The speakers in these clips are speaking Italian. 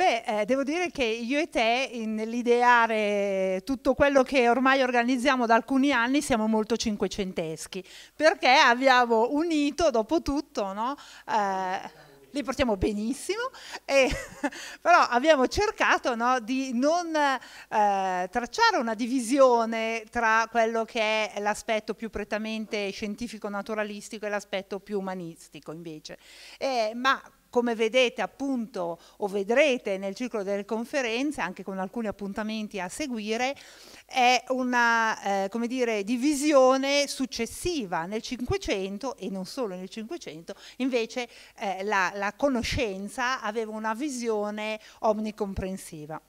Beh, eh, devo dire che io e te nell'ideare tutto quello che ormai organizziamo da alcuni anni siamo molto cinquecenteschi, perché abbiamo unito dopo tutto, no? Eh, li portiamo benissimo, e, però abbiamo cercato no, di non eh, tracciare una divisione tra quello che è l'aspetto più prettamente scientifico-naturalistico e l'aspetto più umanistico invece, eh, ma come vedete appunto o vedrete nel ciclo delle conferenze, anche con alcuni appuntamenti a seguire, è una eh, dire, divisione successiva nel Cinquecento e non solo nel Cinquecento, invece eh, la, la conoscenza aveva una visione omnicomprensiva.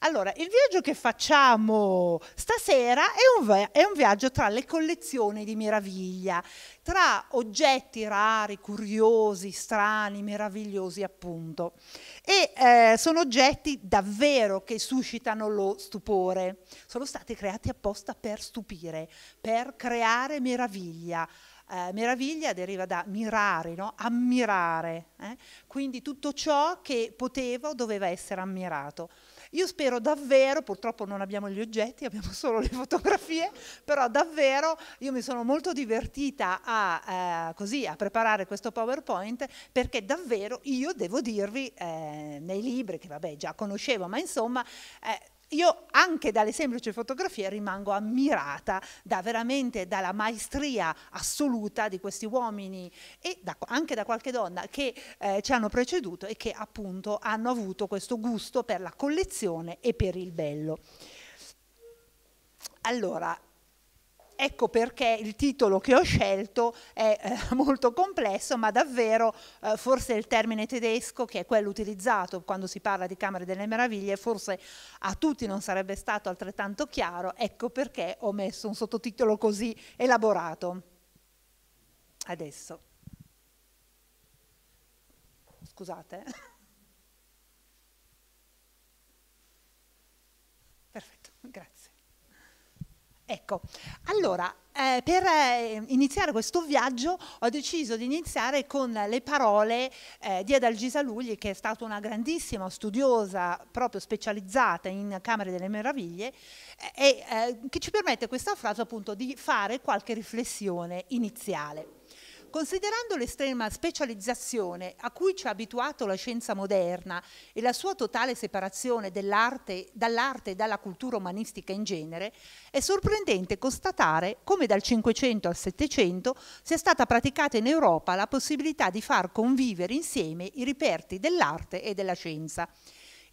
Allora, il viaggio che facciamo stasera è un, è un, viaggio tra le collezioni di meraviglia, tra oggetti rari, curiosi, strani, meravigliosi appunto. E eh, sono oggetti davvero che suscitano lo stupore. Sono stati creati apposta per stupire, per creare meraviglia. Eh, meraviglia deriva da mirare, no? ammirare, eh? quindi tutto ciò che poteva o doveva essere ammirato. Io spero davvero, purtroppo non abbiamo gli oggetti, abbiamo solo le fotografie, però davvero io mi sono molto divertita a, eh, così, a preparare questo PowerPoint perché davvero io devo dirvi eh, nei libri, che vabbè già conoscevo, ma insomma... Eh, io anche dalle semplici fotografie rimango ammirata da veramente dalla maestria assoluta di questi uomini e da, anche da qualche donna che eh, ci hanno preceduto e che appunto hanno avuto questo gusto per la collezione e per il bello. Allora, Ecco perché il titolo che ho scelto è eh, molto complesso, ma davvero eh, forse il termine tedesco, che è quello utilizzato quando si parla di Camere delle Meraviglie, forse a tutti non sarebbe stato altrettanto chiaro, ecco perché ho messo un sottotitolo così elaborato. Adesso. Scusate. Eh. Ecco, allora eh, per eh, iniziare questo viaggio ho deciso di iniziare con le parole eh, di Adalgisa Lugli che è stata una grandissima studiosa proprio specializzata in Camere delle Meraviglie eh, e eh, che ci permette questa frase appunto di fare qualche riflessione iniziale. Considerando l'estrema specializzazione a cui ci ha abituato la scienza moderna e la sua totale separazione dall'arte e dalla cultura umanistica in genere, è sorprendente constatare come dal 500 al 700 sia stata praticata in Europa la possibilità di far convivere insieme i reperti dell'arte e della scienza.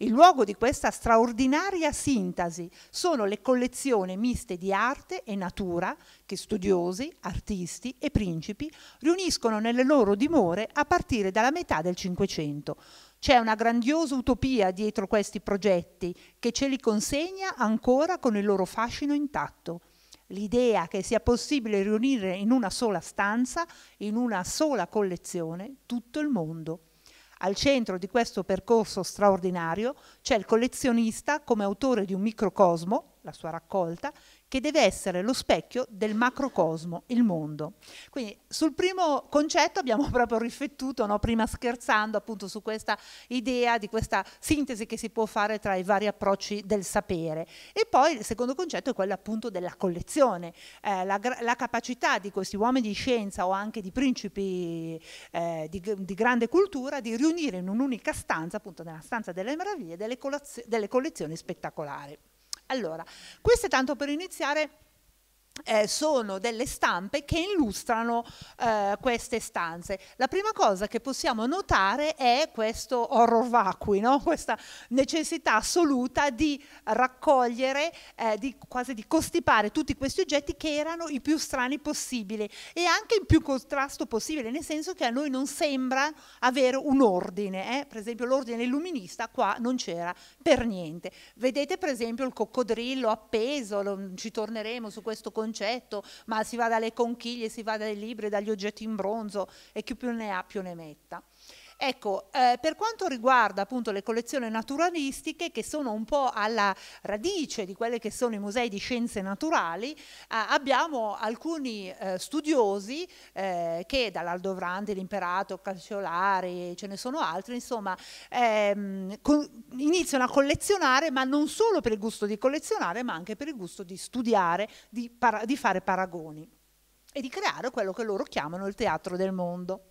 Il luogo di questa straordinaria sintasi sono le collezioni miste di arte e natura che studiosi, artisti e principi riuniscono nelle loro dimore a partire dalla metà del Cinquecento. C'è una grandiosa utopia dietro questi progetti che ce li consegna ancora con il loro fascino intatto. L'idea che sia possibile riunire in una sola stanza, in una sola collezione, tutto il mondo. Al centro di questo percorso straordinario c'è il collezionista come autore di un microcosmo la sua raccolta, che deve essere lo specchio del macrocosmo, il mondo. Quindi sul primo concetto abbiamo proprio riflettuto, no? prima scherzando appunto su questa idea di questa sintesi che si può fare tra i vari approcci del sapere. E poi il secondo concetto è quello appunto della collezione, eh, la, la, capacità di questi uomini di scienza o anche di principi eh, di, di, grande cultura di riunire in un'unica stanza, appunto nella stanza delle meraviglie, delle, delle collezioni spettacolari. Allora, questo è tanto per iniziare eh, sono delle stampe che illustrano eh, queste stanze. La prima cosa che possiamo notare è questo horror vacui, no? questa necessità assoluta di raccogliere, eh, di quasi di costipare tutti questi oggetti che erano i più strani possibili e anche in più contrasto possibile, nel senso che a noi non sembra avere un ordine, eh? per esempio l'ordine illuminista qua non c'era per niente. Vedete per esempio il coccodrillo appeso, lo, ci torneremo su questo concetto concetto, ma si va dalle conchiglie, si va dai libri, dagli oggetti in bronzo e chi più ne ha più ne metta. Ecco, eh, per quanto riguarda appunto le collezioni naturalistiche che sono un po' alla radice di quelli che sono i musei di scienze naturali, eh, abbiamo alcuni eh, studiosi eh, che dall'Aldovrante, l'Imperato, Calciolari, ce ne sono altri, insomma, ehm, iniziano a collezionare, ma non solo per il gusto di collezionare, ma anche per il gusto di studiare, di, para di fare paragoni e di creare quello che loro chiamano il teatro del mondo.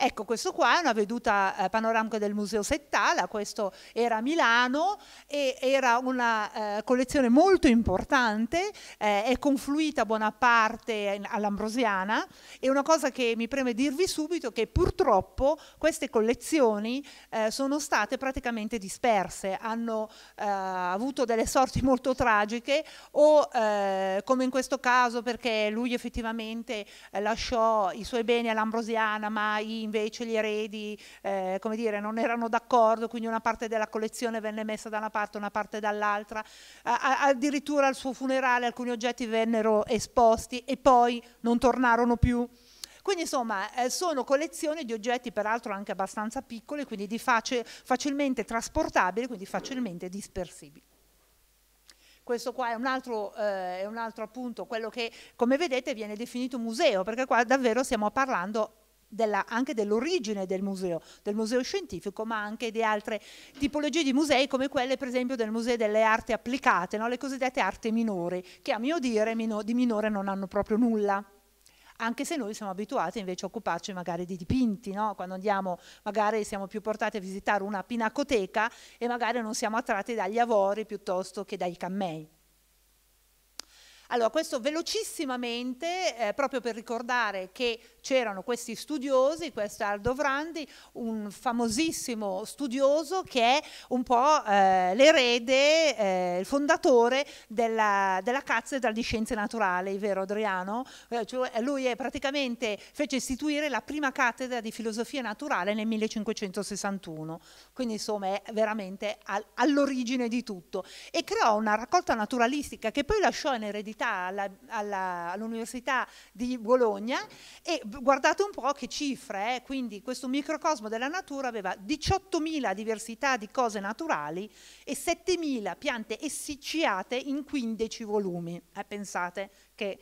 Ecco, questo qua è una veduta eh, panoramica del Museo Settala, questo era a Milano e era una eh, collezione molto importante, eh, è confluita buona parte all'Ambrosiana e una cosa che mi preme dirvi subito è che purtroppo queste collezioni eh, sono state praticamente disperse, hanno eh, avuto delle sorti molto tragiche o eh, come in questo caso perché lui effettivamente lasciò i suoi beni all'Ambrosiana ma in invece gli eredi eh, come dire, non erano d'accordo, quindi una parte della collezione venne messa da una parte, una parte dall'altra, addirittura al suo funerale alcuni oggetti vennero esposti e poi non tornarono più. Quindi insomma eh, sono collezioni di oggetti peraltro anche abbastanza piccoli, quindi faci facilmente trasportabili, quindi facilmente dispersibili. Questo qua è un, altro, eh, è un altro appunto, quello che come vedete viene definito museo, perché qua davvero stiamo parlando della, anche dell'origine del museo, del museo scientifico, ma anche di altre tipologie di musei come quelle per esempio del museo delle arti applicate, no? le cosiddette arti minori, che a mio dire mino, di minore non hanno proprio nulla anche se noi siamo abituati invece a occuparci magari di dipinti, no? quando andiamo magari siamo più portati a visitare una pinacoteca e magari non siamo attratti dagli avori piuttosto che dai cammei. Allora, questo velocissimamente, eh, proprio per ricordare che c'erano questi studiosi, questo è Aldo Vrandi, un famosissimo studioso che è un po' eh, l'erede, eh, il fondatore della, della cattedra di scienze naturali, vero Adriano? Eh, cioè, eh, lui praticamente fece istituire la prima cattedra di filosofia naturale nel 1561, quindi insomma è veramente all'origine di tutto e creò una raccolta naturalistica che poi lasciò in eredità all'università all di Bologna e guardate un po' che cifre, eh? quindi questo microcosmo della natura aveva 18.000 diversità di cose naturali e 7.000 piante essicciate in 15 volumi. Eh, pensate che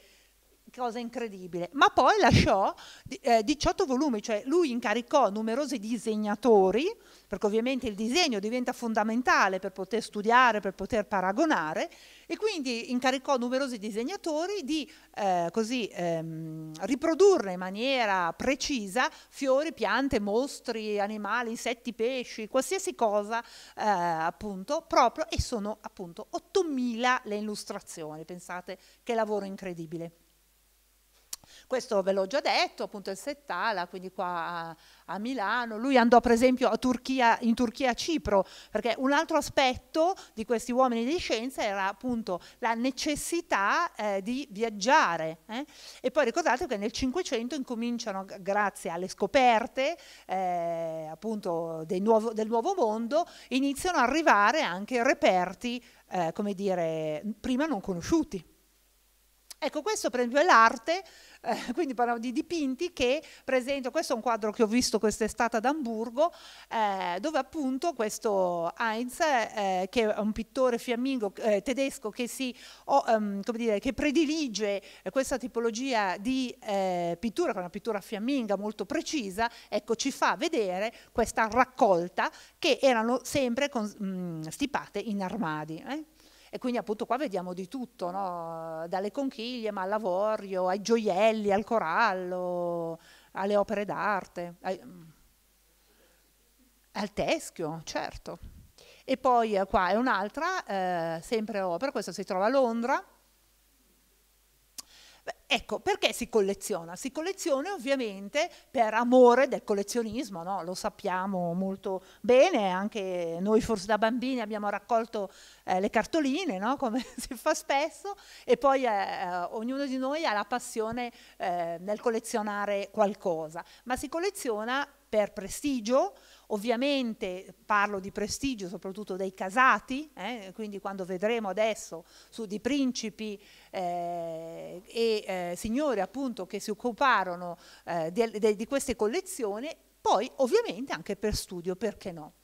cosa incredibile. Ma poi lasciò eh, 18 volumi, cioè lui incaricò numerosi disegnatori, perché ovviamente il disegno diventa fondamentale per poter studiare, per poter paragonare, e quindi incaricò numerosi disegnatori di eh, così, ehm, riprodurre in maniera precisa fiori, piante, mostri, animali, insetti, pesci, qualsiasi cosa eh, appunto proprio e sono appunto 8.000 le illustrazioni, pensate che lavoro incredibile. Questo ve l'ho già detto, appunto il Settala, quindi qua a, a Milano. Lui andò per esempio Turchia, in Turchia a Cipro, perché un altro aspetto di questi uomini di scienza era appunto la necessità eh, di viaggiare. Eh? E poi ricordate che nel Cinquecento incominciano, grazie alle scoperte eh, appunto nuovo, del nuovo mondo, iniziano ad arrivare anche reperti, eh, come dire, prima non conosciuti. Ecco, questo per esempio è l'arte, eh, quindi parliamo di dipinti che, per questo è un quadro che ho visto quest'estate ad Amburgo, eh, dove appunto questo Heinz, eh, che è un pittore fiammingo eh, tedesco che, si, oh, um, dire, che predilige questa tipologia di eh, pittura, che è una pittura fiamminga molto precisa, ecco, ci fa vedere questa raccolta che erano sempre con, mh, mm, stipate in armadi. Eh. E quindi appunto qua vediamo di tutto, no? dalle conchiglie, ma all'avorio, ai gioielli, al corallo, alle opere d'arte, ai, mm, al teschio, certo. E poi eh, qua è un'altra, eh, sempre opera, questa si trova a Londra, Ecco, perché si colleziona? Si colleziona ovviamente per amore del collezionismo, no? lo sappiamo molto bene, anche noi forse da bambini abbiamo raccolto eh, le cartoline, no? come si fa spesso, e poi eh, eh, ognuno di noi ha la passione eh, nel collezionare qualcosa, ma si colleziona per prestigio, Ovviamente parlo di prestigio soprattutto dei casati, eh, quindi quando vedremo adesso su di principi eh, e eh, signori appunto che si occuparono di, eh, di, di queste collezioni, poi ovviamente anche per studio, perché no?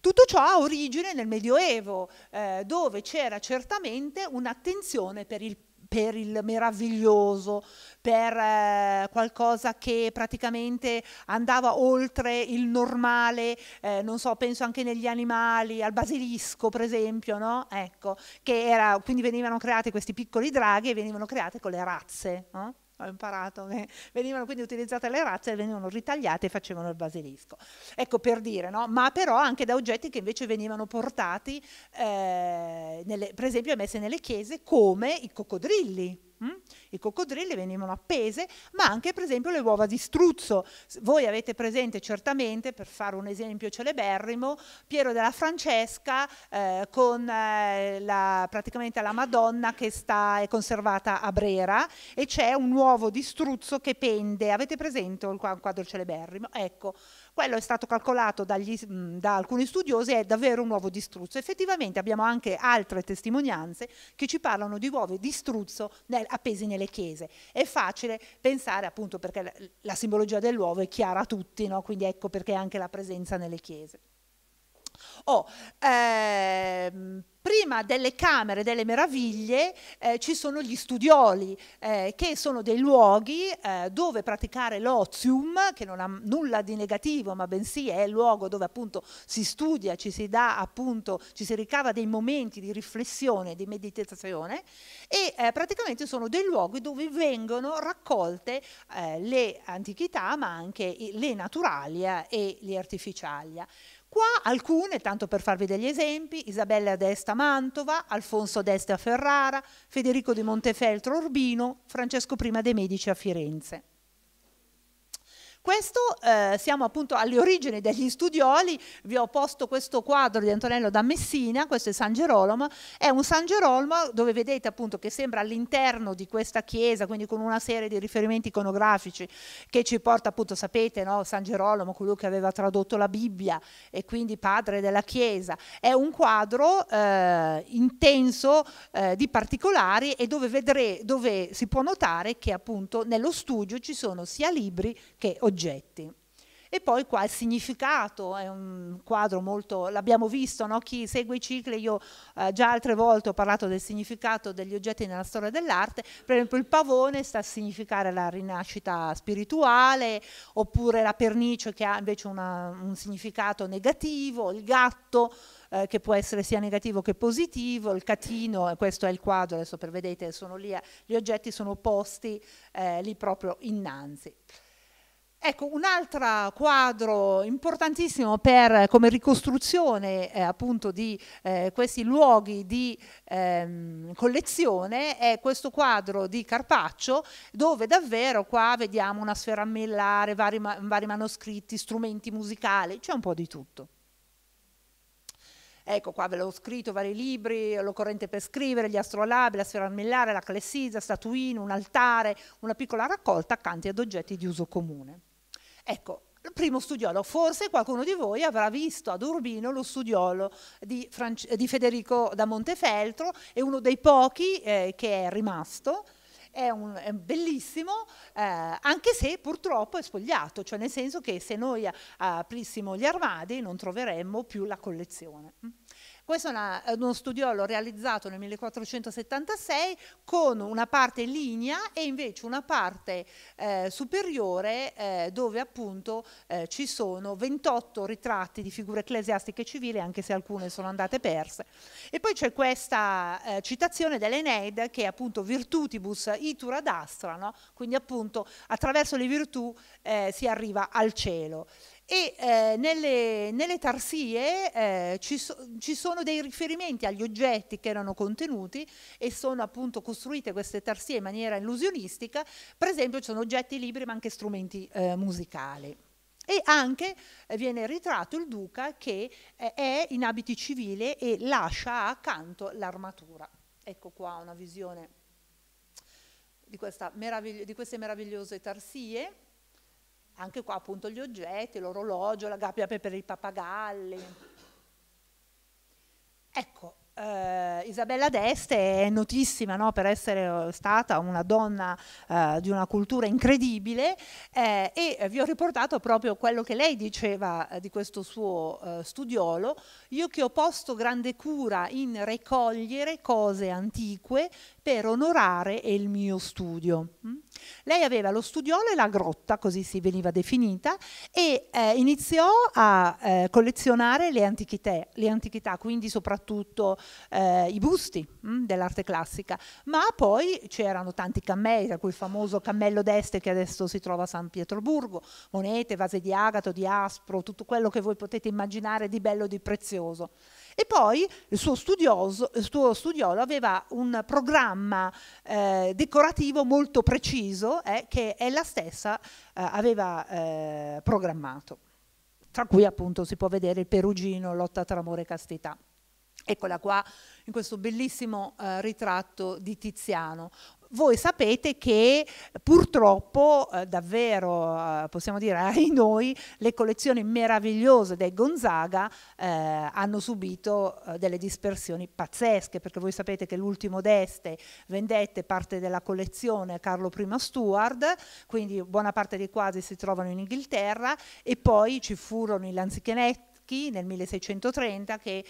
Tutto ciò ha origine nel Medioevo, eh, dove c'era certamente un'attenzione per il per il meraviglioso, per eh, qualcosa che praticamente andava oltre il normale, eh, non so, penso anche negli animali, al basilisco per esempio, no? Ecco, che era, quindi venivano create questi piccoli draghi e venivano create con le razze. No? ho imparato che venivano quindi utilizzate le razze, venivano ritagliate e facevano il basilisco. Ecco per dire, no? ma però anche da oggetti che invece venivano portati, eh, nelle, per esempio, emesse nelle chiese come i coccodrilli Mm? I coccodrilli venivano appese, ma anche per esempio le uova di struzzo. Voi avete presente certamente, per fare un esempio celeberrimo, Piero della Francesca eh, con eh, la, praticamente la Madonna che sta, è conservata a Brera e c'è un uovo di struzzo che pende. Avete presente il quadro celeberrimo? Ecco, quello è stato calcolato dagli, mm, da alcuni studiosi, è davvero un uovo di struzzo. Effettivamente abbiamo anche altre testimonianze che ci parlano di uova di struzzo nel appesi nelle chiese. È facile pensare appunto perché la, la simbologia dell'uovo è chiara a tutti, no? quindi ecco perché anche la presenza nelle chiese. Oh, ehm, prima delle Camere delle Meraviglie eh, ci sono gli studioli, eh, che sono dei luoghi eh, dove praticare l'ozium, che non ha nulla di negativo, ma bensì è il luogo dove appunto si studia, ci si dà appunto, ci si ricava dei momenti di riflessione, di meditazione, e eh, praticamente sono dei luoghi dove vengono raccolte eh, le antichità, ma anche le naturalia eh, e le artificialia. Qua alcune, tanto per farvi degli esempi, Isabella d'Esta Mantova, Alfonso d'Esta a Ferrara, Federico di Montefeltro Urbino, Francesco I de' Medici a Firenze. Questo eh, siamo appunto alle origini degli studioli, vi ho posto questo quadro di Antonello da Messina, questo è San Gerolamo, è un San Gerolamo dove vedete appunto che sembra all'interno di questa chiesa, quindi con una serie di riferimenti iconografici che ci porta appunto, sapete, no? San Gerolamo, colui che aveva tradotto la Bibbia e quindi padre della chiesa, è un quadro eh, intenso eh, di particolari e dove, vedrei, dove si può notare che appunto nello studio ci sono sia libri che oggetti oggetti. E poi qua il significato, è un quadro molto, l'abbiamo visto, no? chi segue i cicli, io eh, già altre volte ho parlato del significato degli oggetti nella storia dell'arte, per esempio il pavone sta a significare la rinascita spirituale, oppure la pernice che ha invece una, un significato negativo, il gatto eh, che può essere sia negativo che positivo, il catino, questo è il quadro, adesso per vedete sono lì, eh, gli oggetti sono posti eh, lì proprio innanzi. Ecco, un altro quadro importantissimo per, come ricostruzione eh, appunto di eh, questi luoghi di ehm, collezione è questo quadro di Carpaccio dove davvero qua vediamo una sfera ammellare, vari, ma vari manoscritti, strumenti musicali, c'è un po' di tutto. Ecco, qua ve l'ho scritto, vari libri, l'occorrente per scrivere, gli astrolabi, la sfera armillare, la clessisa, statuine, un altare, una piccola raccolta accanto ad oggetti di uso comune. Ecco, il primo studiolo, forse qualcuno di voi avrà visto ad Urbino lo studiolo di, Franci- di Federico da Montefeltro, è uno dei pochi eh, che è rimasto, è, un, è bellissimo, eh, anche se purtroppo è spogliato, cioè nel senso che se noi aprissimo gli armadi non troveremmo più la collezione. Questo è una, uno studiolo realizzato nel 1476 con una parte lignea e invece una parte eh, superiore eh, dove appunto eh, ci sono 28 ritratti di figure ecclesiastiche e civili, anche se alcune sono andate perse. E poi c'è questa eh, citazione dell'Eneide che è appunto virtutibus itur ad astra, no? quindi appunto attraverso le virtù eh, si arriva al cielo e eh, nelle, nelle, tarsie eh, ci, so, ci, sono dei riferimenti agli oggetti che erano contenuti e sono appunto costruite queste tarsie in maniera illusionistica, per esempio ci sono oggetti libri ma anche strumenti eh, musicali. E anche eh, viene ritratto il duca che eh, è in abiti civili e lascia accanto l'armatura. Ecco qua una visione di, di queste meravigliose tarsie. Anche qua appunto gli oggetti, l'orologio, la gabbia per i pappagalli. Ecco, Uh, Isabella d'Este è notissima no, per essere eh, stata una donna uh, di una cultura incredibile eh, e vi ho riportato proprio quello che lei diceva uh, di questo suo studiolo. Io che ho posto grande cura in raccogliere cose antiche per onorare il mio studio. Mm? Lei aveva lo studiolo e la grotta, così si veniva definita, e eh, iniziò a eh, collezionare le antichità, le antichità, quindi soprattutto eh, i busti mm, dell'arte classica, ma poi c'erano tanti cammelli, tra cui il famoso cammello d'Este che adesso si trova a San Pietroburgo, monete, vase di agato, di aspro, tutto quello che voi potete immaginare di bello e di prezioso. E poi il suo, studioso, il suo studiolo aveva un programma eh, decorativo molto preciso eh, che ella stessa eh, aveva eh, programmato, tra cui appunto si può vedere il Perugino, Lotta tra amore e castità. Eccola qua in questo bellissimo eh, ritratto di Tiziano. Voi sapete che eh, purtroppo eh, davvero eh, possiamo dire ai noi le collezioni meravigliose dei Gonzaga eh, hanno subito eh, delle dispersioni pazzesche perché voi sapete che l'ultimo d'Este vendette parte della collezione Carlo I Stuart, quindi buona parte dei quadri si trovano in Inghilterra e poi ci furono i Lanzichenetti turchi nel 1630 che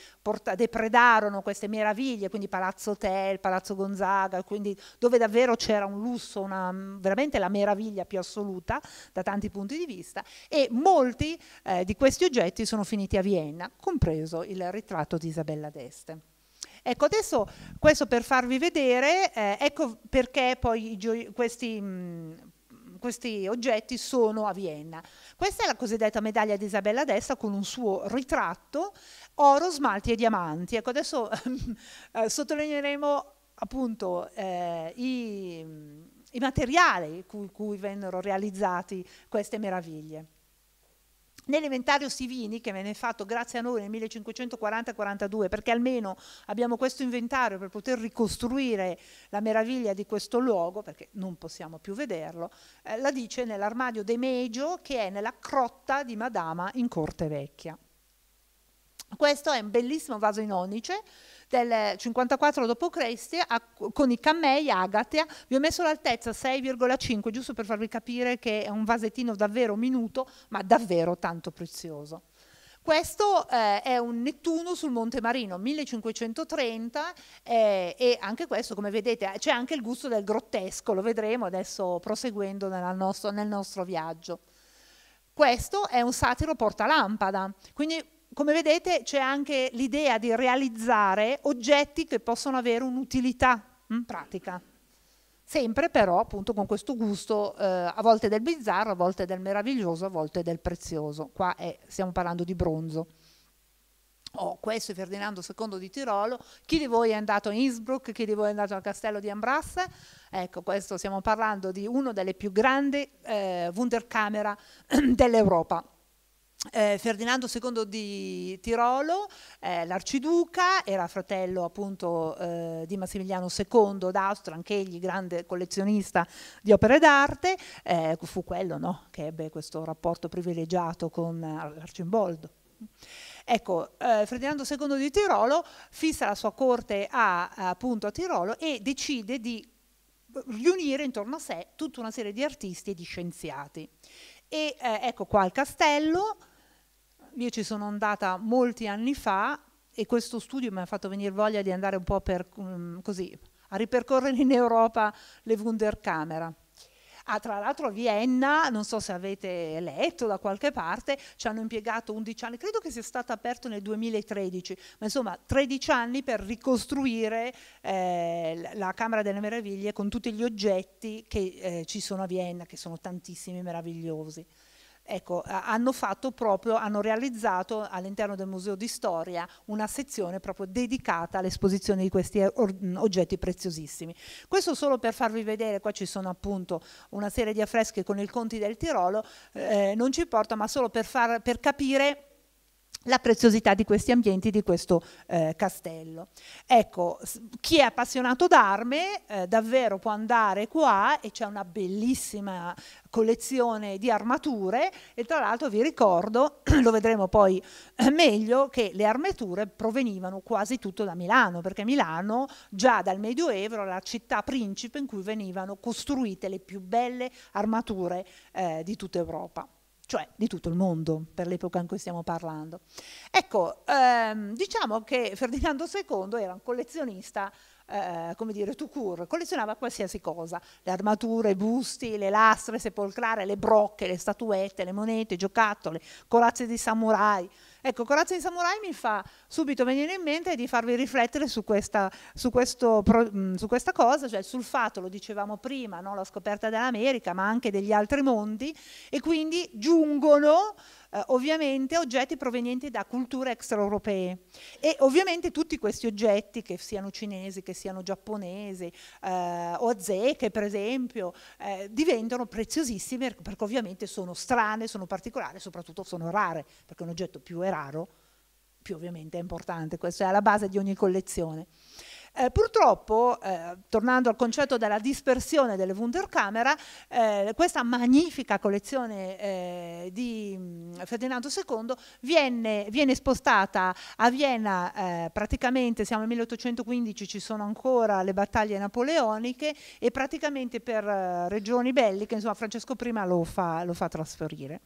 depredarono queste meraviglie, quindi Palazzo Hotel, Palazzo Gonzaga, quindi dove davvero c'era un lusso, una, mm, veramente la meraviglia più assoluta da tanti punti di vista e molti eh, di questi oggetti sono finiti a Vienna, compreso il ritratto di Isabella d'Este. Ecco, adesso questo per farvi vedere, eh, ecco perché poi questi mh, mm, questi oggetti sono a Vienna. Questa è la cosiddetta medaglia di Isabella d'Esta con un suo ritratto, oro, smalti e diamanti. Ecco, adesso eh, sottolineeremo appunto eh, i, i, materiali con cui, cui vennero realizzate queste meraviglie. Nell'inventario Sivini, che venne fatto grazie a noi nel 1540-42, perché almeno abbiamo questo inventario per poter ricostruire la meraviglia di questo luogo, perché non possiamo più vederlo, eh, la dice nell'armadio De Megio, che è nella crotta di Madama in Corte Vecchia. Questo è un bellissimo vaso in onice, del 54 d.C. con i cammei Agatea. Vi ho messo l'altezza 6,5 giusto per farvi capire che è un vasettino davvero minuto, ma davvero tanto prezioso. Questo eh, è un Nettuno sul Monte Marino, 1530, eh, e anche questo, come vedete, eh, c'è anche il gusto del grottesco, lo vedremo adesso proseguendo nostro, nel nostro viaggio. Questo è un satiro portalampada, quindi come vedete c'è anche l'idea di realizzare oggetti che possono avere un'utilità mm, pratica. Sempre però appunto con questo gusto eh, a volte del bizzarro, a volte del meraviglioso, a volte del prezioso. Qua è, stiamo parlando di bronzo. Oh, questo è Ferdinando II di Tirolo. Chi di voi è andato a Innsbruck? Chi di voi è andato al castello di Ambrasse? Ecco, questo stiamo parlando di una delle più grandi eh, Wunderkamera dell'Europa. Eh, Ferdinando II di Tirolo, eh, l'arciduca, era fratello appunto eh, di Massimiliano II d'Austria, anch'egli grande collezionista di opere d'arte, eh, fu quello no, che ebbe questo rapporto privilegiato con l'Arcimboldo. Ecco, eh, Ferdinando II di Tirolo fissa la sua corte a, appunto, a Tirolo e decide di riunire intorno a sé tutta una serie di artisti e di scienziati. E eh, ecco qua il castello, io ci sono andata molti anni fa e questo studio mi ha fatto venire voglia di andare un po' per, um, così, a ripercorrere in Europa le Wunderkamera. Ah, tra l'altro a Vienna, non so se avete letto da qualche parte, ci hanno impiegato 11 anni, credo che sia stato aperto nel 2013, ma insomma 13 anni per ricostruire eh, la Camera delle Meraviglie con tutti gli oggetti che eh, ci sono a Vienna, che sono tantissimi meravigliosi ecco, hanno fatto proprio, hanno realizzato all'interno del Museo di Storia una sezione proprio dedicata all'esposizione di questi eh, oggetti preziosissimi. Questo solo per farvi vedere, qua ci sono appunto una serie di affreschi con il Conti del Tirolo, eh, non ci importa, ma solo per, far, per capire la preziosità di questi ambienti, di questo eh, castello. Ecco, chi è appassionato d'arme eh, davvero può andare qua e c'è una bellissima collezione di armature e tra l'altro vi ricordo, lo vedremo poi eh, meglio, che le armature provenivano quasi tutto da Milano, perché Milano già dal Medioevo era la città principe in cui venivano costruite le più belle armature eh, di tutta Europa cioè di tutto il mondo per l'epoca in cui stiamo parlando. Ecco, ehm, diciamo che Ferdinando II era un collezionista, eh, come dire, tout court, collezionava qualsiasi cosa, le armature, i busti, le lastre sepolcrare, le brocche, le statuette, le monete, i giocattoli, corazze di samurai, Ecco, Corazza di Samurai mi fa subito venire in mente di farvi riflettere su questa, su questo, su questa cosa, cioè sul fatto, lo dicevamo prima, no? la scoperta dell'America, ma anche degli altri mondi, e quindi giungono eh, ovviamente oggetti provenienti da culture extraeuropee e ovviamente tutti questi oggetti, che siano cinesi, che siano giapponesi eh, o azteche per esempio, eh, diventano preziosissimi perché ovviamente sono strane, sono particolari, soprattutto sono rare, perché un oggetto più è raro, più ovviamente è importante, questa è la base di ogni collezione. Eh, purtroppo, eh, tornando al concetto della dispersione delle Wunderkamera, eh, questa magnifica collezione eh, di mm, Ferdinando II viene, viene spostata a Vienna, eh, praticamente siamo nel 1815, ci sono ancora le battaglie napoleoniche e praticamente per eh, regioni belliche, insomma Francesco I lo fa, lo fa trasferire.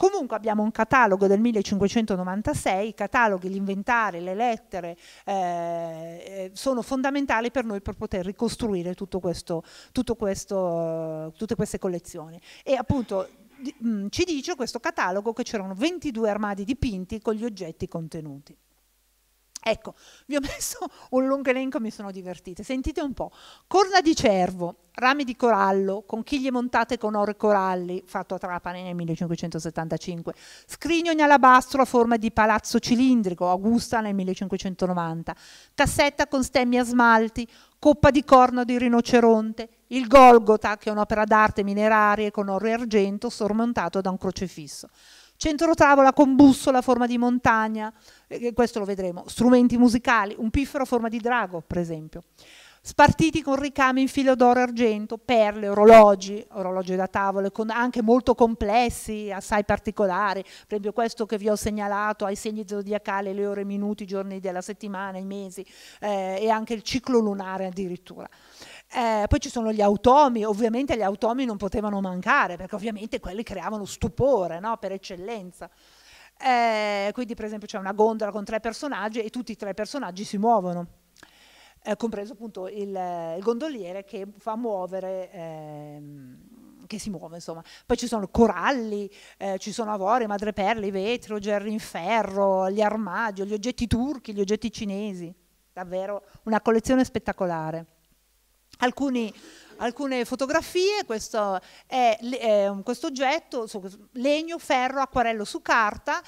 Comunque abbiamo un catalogo del 1596, i cataloghi, l'inventare, le lettere eh, eh, sono fondamentali per noi per poter ricostruire tutto questo, tutto questo, tutte queste collezioni. E appunto ci dice questo catalogo che c'erano 22 armadi dipinti con gli oggetti contenuti. Ecco, vi ho messo un lungo elenco e mi sono divertite. Sentite un po'. Corna di cervo, rami di corallo, conchiglie montate con oro e coralli, fatto a Trapani nel 1575, scrigno in alabastro a forma di palazzo cilindrico, Augusta nel 1590, cassetta con stemmi a smalti, coppa di corno di rinoceronte, il Golgota, che è un'opera d'arte mineraria con oro e argento, sormontato da un crocefisso centrotavola con bussola a forma di montagna, questo lo vedremo, strumenti musicali, un piffero a forma di drago, per esempio. Spartiti con ricami in filo d'oro e argento, perle, orologi, orologi da tavole, anche molto complessi, assai particolari, per esempio questo che vi ho segnalato ai segni zodiacali, le ore, i minuti, i giorni della settimana, i mesi eh, e anche il ciclo lunare addirittura. Eh, poi ci sono gli automi, ovviamente gli automi non potevano mancare perché ovviamente quelli creavano stupore no? per eccellenza. Eh, quindi per esempio c'è una gondola con tre personaggi e tutti e tre personaggi si muovono, eh, compreso appunto il, il, gondoliere che fa muovere... Ehm, che si muove, insomma. Poi ci sono coralli, eh, ci sono avori, madreperli, vetro, gerri in ferro, gli armadio, gli oggetti turchi, gli oggetti cinesi. Davvero una collezione spettacolare alcuni alcune fotografie, questo, è, è questo oggetto, legno, ferro, acquarello su carta,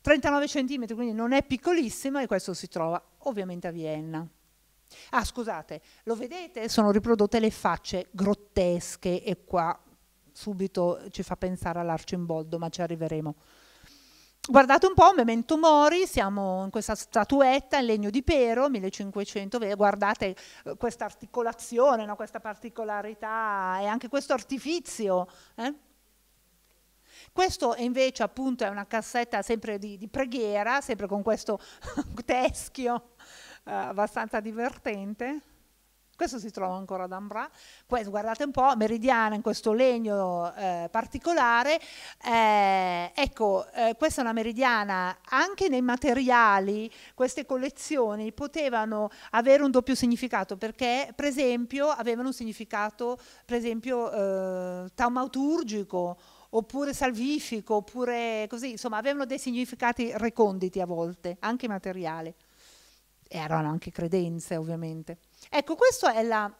39 cm, quindi non è piccolissimo e questo si trova ovviamente a Vienna. Ah, scusate, lo vedete? Sono riprodotte le facce grottesche e qua subito ci fa pensare all'Arcimboldo, ma ci arriveremo. Guardate un po', Memento Mori, siamo in questa statuetta in legno di pero, 1500, guardate eh, questa articolazione, no? questa particolarità e anche questo artifizio. Eh? Questo invece appunto è una cassetta sempre di, di preghiera, sempre con questo teschio eh, abbastanza divertente. Questo si trova ancora ad Ambra, guardate un po', meridiana in questo legno eh, particolare. Eh, ecco, eh, questa è una meridiana, anche nei materiali queste collezioni potevano avere un doppio significato perché per esempio avevano un significato per esempio eh, taumaturgico oppure salvifico, oppure così, insomma avevano dei significati reconditi a volte, anche materiali. E Erano anche credenze ovviamente. Ecco, questa è la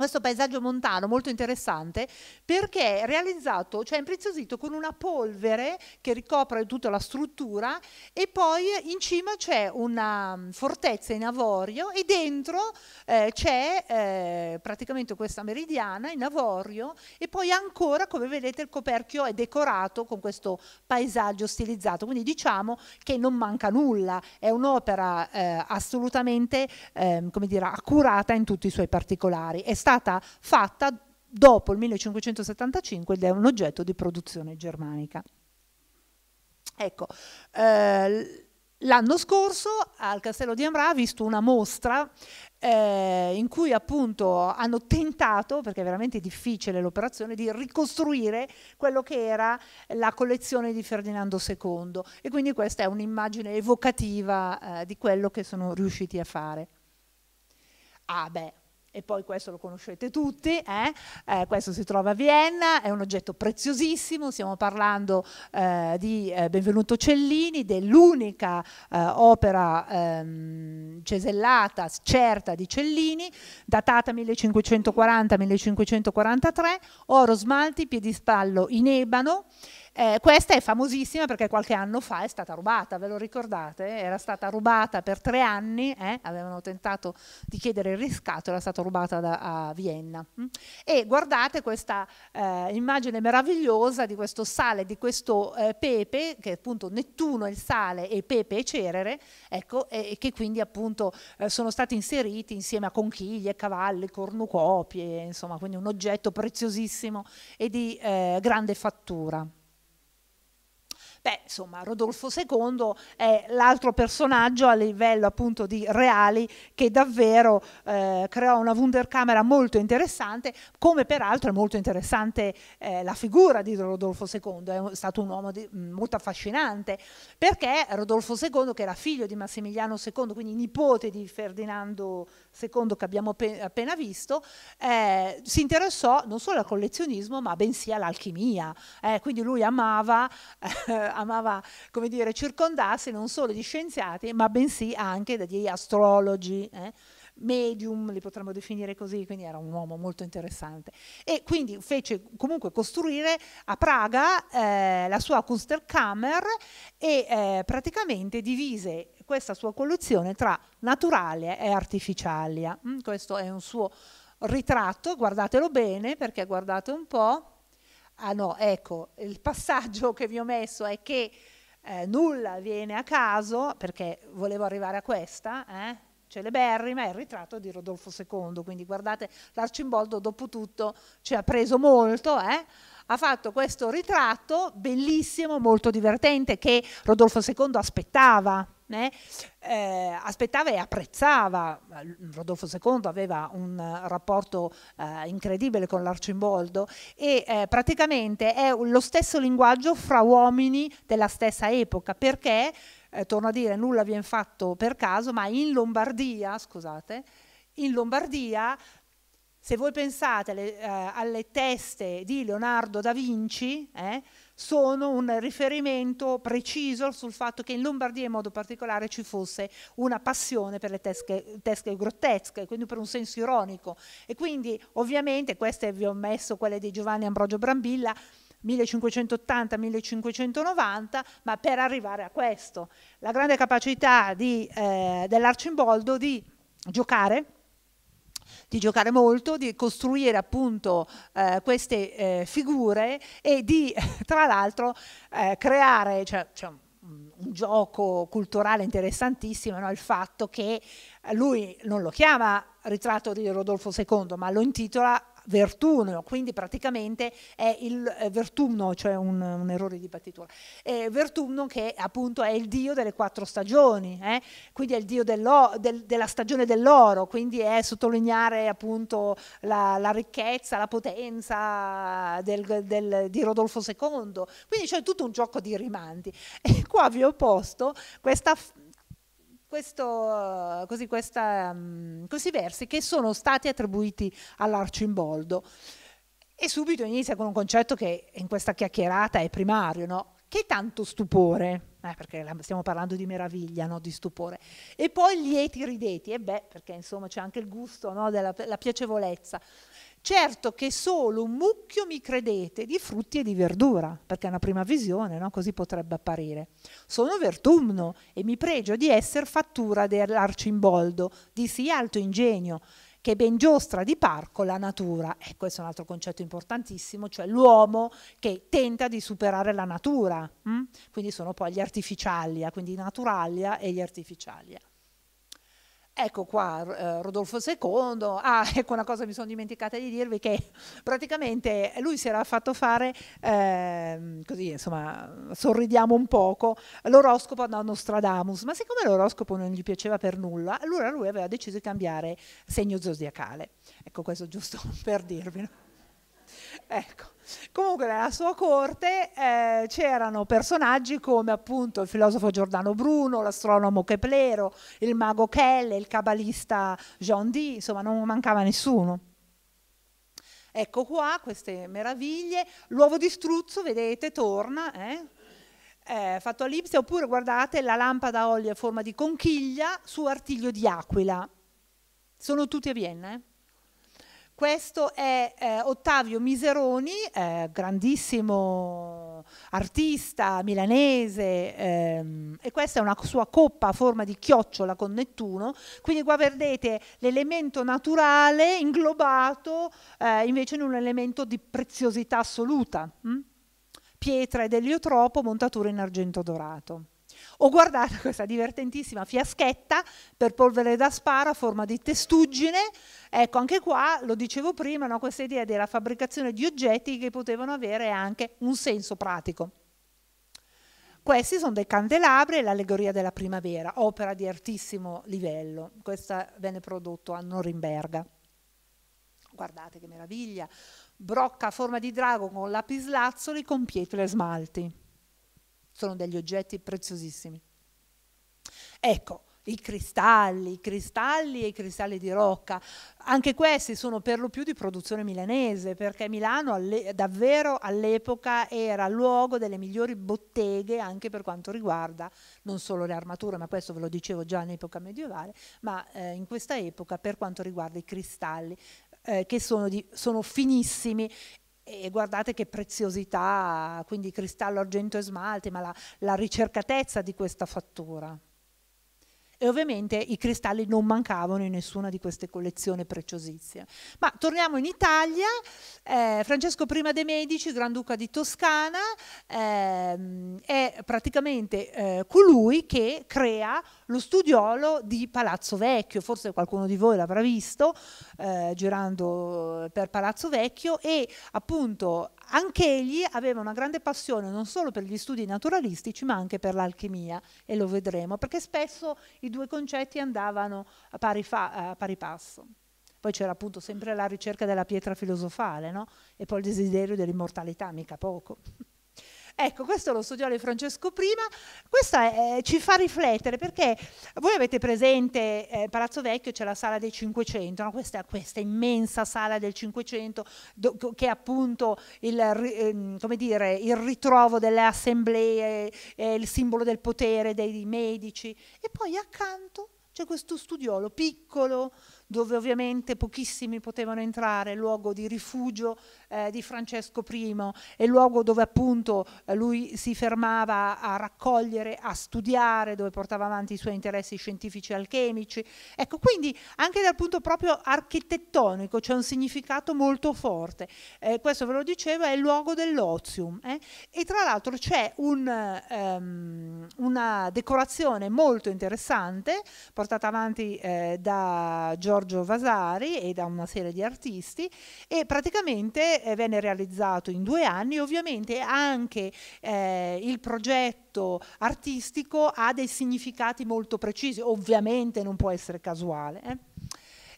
questo paesaggio montano molto interessante perché è realizzato, cioè impreziosito con una polvere che ricopre tutta la struttura e poi in cima c'è una mm, fortezza in avorio e dentro eh, c'è eh, praticamente questa meridiana in avorio e poi ancora come vedete il coperchio è decorato con questo paesaggio stilizzato, quindi diciamo che non manca nulla, è un'opera eh, assolutamente ehm, come dire, accurata in tutti i suoi particolari. È stata fatta dopo il 1575 ed è un oggetto di produzione germanica. Ecco, eh, l'anno scorso al Castello di Ambrà ha visto una mostra eh, in cui appunto hanno tentato, perché è veramente difficile l'operazione, di ricostruire quello che era la collezione di Ferdinando II e quindi questa è un'immagine evocativa eh, di quello che sono riusciti a fare. Ah beh, e poi questo lo conoscete tutti, eh? Eh, questo si trova a Vienna, è un oggetto preziosissimo, stiamo parlando eh, di eh, Benvenuto Cellini, dell'unica eh, opera ehm, cesellata, certa di Cellini, datata 1540-1543, oro smalti, piedistallo in ebano, eh, questa è famosissima perché qualche anno fa è stata rubata, ve lo ricordate? Era stata rubata per tre anni, eh? avevano tentato di chiedere il riscatto, era stata rubata da, a Vienna. Mm? E guardate questa eh, immagine meravigliosa di questo sale, di questo eh, pepe, che appunto Nettuno è il sale e pepe e cerere, ecco, e, e che quindi appunto eh, sono stati inseriti insieme a conchiglie, cavalli, cornucopie, insomma, quindi un oggetto preziosissimo e di eh, grande fattura. Beh, insomma, Rodolfo II è l'altro personaggio a livello appunto di reali che davvero eh, creò una Wunderkamera molto interessante, come peraltro è molto interessante eh, la figura di Rodolfo II, è stato un uomo di, mm, molto affascinante, perché Rodolfo II, che era figlio di Massimiliano II, quindi nipote di Ferdinando II che abbiamo appena visto, eh, si interessò non solo al collezionismo, ma bensì all'alchimia. Eh, quindi lui amava amava come dire, circondarsi non solo di scienziati, ma bensì anche di astrologi. Eh? medium, li potremmo definire così, quindi era un uomo molto interessante. E quindi fece comunque costruire a Praga eh, la sua Kunstkammer e eh, praticamente divise questa sua collezione tra naturale e artificialia. Mm, questo è un suo ritratto, guardatelo bene perché guardate un po'. Ah no, ecco, il passaggio che vi ho messo è che eh, nulla viene a caso, perché volevo arrivare a questa, eh? celeberrima, è il ritratto di Rodolfo II, quindi guardate, l'Arcimboldo dopo tutto ci ha preso molto, eh? ha fatto questo ritratto bellissimo, molto divertente, che Rodolfo II aspettava, né, eh, aspettava e apprezzava, Rodolfo II aveva un rapporto eh, incredibile con l'Arcimboldo e eh, praticamente è lo stesso linguaggio fra uomini della stessa epoca perché, eh, torno a dire, nulla viene fatto per caso, ma in Lombardia, scusate, in Lombardia se voi pensate alle, eh, alle teste di Leonardo da Vinci, eh, sono un riferimento preciso sul fatto che in Lombardia in modo particolare ci fosse una passione per le tesche, tesche grottesche, quindi per un senso ironico. E quindi ovviamente queste vi ho messo quelle di Giovanni Ambrogio Brambilla. 1580-1590, ma per arrivare a questo, la grande capacità eh, dell'Arcimboldo di giocare di giocare molto, di costruire appunto eh, queste eh, figure e di tra l'altro eh, creare, cioè, cioè, un gioco culturale interessantissimo, no? il fatto che lui non lo chiama ritratto di Rodolfo II, ma lo intitola Vertuno, quindi praticamente è il eh, Vertumno, cioè un, un, errore di battitura, eh, Vertumno che appunto è il dio delle quattro stagioni, eh? quindi è il dio del, della stagione dell'oro, quindi è sottolineare appunto la, la ricchezza, la potenza del, del, di Rodolfo II, quindi c'è tutto un gioco di rimandi. E qua vi ho posto questa questo, eh, così, questa, mm, questi versi che sono stati attribuiti all'Arcimboldo. E subito inizia con un concetto che in questa chiacchierata è primario, no? Che tanto stupore, eh, perché stiamo parlando di meraviglia, no? di stupore. E poi lieti rideti, e beh, perché insomma c'è anche il gusto no? della piacevolezza. Certo che solo un mucchio mi credete di frutti e di verdura, perché è una prima visione no? così potrebbe apparire. Sono vertumno e mi pregio di essere fattura dell'arcimboldo, di sì alto ingegno, che ben giostra di parco la natura. E eh, questo è un altro concetto importantissimo, cioè l'uomo che tenta di superare la natura. Hm? Quindi sono poi gli artificialia, quindi i naturalia e gli artificialia. Ecco qua eh, Rodolfo II, ah ecco una cosa mi sono dimenticata di dirvi che praticamente lui si era fatto fare, eh, così insomma sorridiamo un poco, l'oroscopo da Nostradamus, ma siccome l'oroscopo non gli piaceva per nulla, allora lui aveva deciso di cambiare segno zodiacale. Ecco questo giusto per dirvelo. Ecco. Comunque nella sua corte eh, c'erano personaggi come appunto il filosofo Giordano Bruno, l'astronomo Keplero, il mago Kelle, il cabalista John Dee, insomma non mancava nessuno. Ecco qua queste meraviglie, l'uovo di struzzo, vedete, torna, eh? Eh, fatto a Lipsia, oppure guardate la lampada a olio a forma di conchiglia su artiglio di aquila. Sono tutti a Vienna, eh? Questo è eh, Ottavio Miseroni, eh, grandissimo artista milanese ehm, e questa è una sua coppa a forma di chiocciola con Nettuno, quindi qua vedete l'elemento naturale inglobato eh, invece in un elemento di preziosità assoluta, hm? pietra ed eliotropo, montatura in argento dorato. Ho guardato questa divertentissima fiaschetta per polvere da spara a forma di testuggine. Ecco, anche qua, lo dicevo prima, no, questa idea della fabbricazione di oggetti che potevano avere anche un senso pratico. Questi sono dei candelabri e l'allegoria della primavera, opera di altissimo livello. Questa venne prodotto a Norimberga. Guardate che meraviglia! Brocca a forma di drago con lapislazzoli con pietre e smalti sono degli oggetti preziosissimi. Ecco, i cristalli, i cristalli e i cristalli di rocca, anche questi sono per lo più di produzione milanese, perché Milano alle, davvero all'epoca era luogo delle migliori botteghe anche per quanto riguarda non solo le armature, ma questo ve lo dicevo già in epoca medievale, ma eh, in questa epoca per quanto riguarda i cristalli, eh, che sono, di, sono, finissimi e guardate che preziosità, quindi cristallo, argento e smalti, ma la, la ricercatezza di questa fattura e ovviamente i cristalli non mancavano in nessuna di queste collezioni preziosissime. Ma torniamo in Italia, eh, Francesco I de' Medici, Granduca di Toscana, eh, è praticamente eh, colui che crea lo studiolo di Palazzo Vecchio, forse qualcuno di voi l'avrà visto eh, girando eh, per Palazzo Vecchio e appunto anche egli aveva una grande passione non solo per gli studi naturalistici ma anche per l'alchimia e lo vedremo perché spesso i due concetti andavano a pari, fa, a pari passo. Poi c'era appunto sempre la ricerca della pietra filosofale no? e poi il desiderio dell'immortalità, mica poco. Ecco, questo lo studiò Francesco prima, questo eh, ci fa riflettere perché voi avete presente eh, Palazzo Vecchio, c'è la sala dei Cinquecento, questa, questa, immensa sala del Cinquecento che è appunto il, eh, dire, il ritrovo delle assemblee, eh, il simbolo del potere dei medici e poi accanto c'è questo studiolo piccolo dove ovviamente pochissimi potevano entrare, luogo di rifugio eh, di Francesco I e luogo dove appunto eh, lui si fermava a raccogliere, a studiare, dove portava avanti i suoi interessi scientifici e alchemici. Ecco, quindi anche dal punto proprio architettonico c'è un significato molto forte. Eh, questo ve lo dicevo, è il luogo dell'ozium. Eh? E tra l'altro c'è un, um, una decorazione molto interessante portata avanti eh, da Giorgio Giorgio Vasari e da una serie di artisti e praticamente eh, venne realizzato in due anni ovviamente anche eh, il progetto artistico ha dei significati molto precisi, ovviamente non può essere casuale. Eh.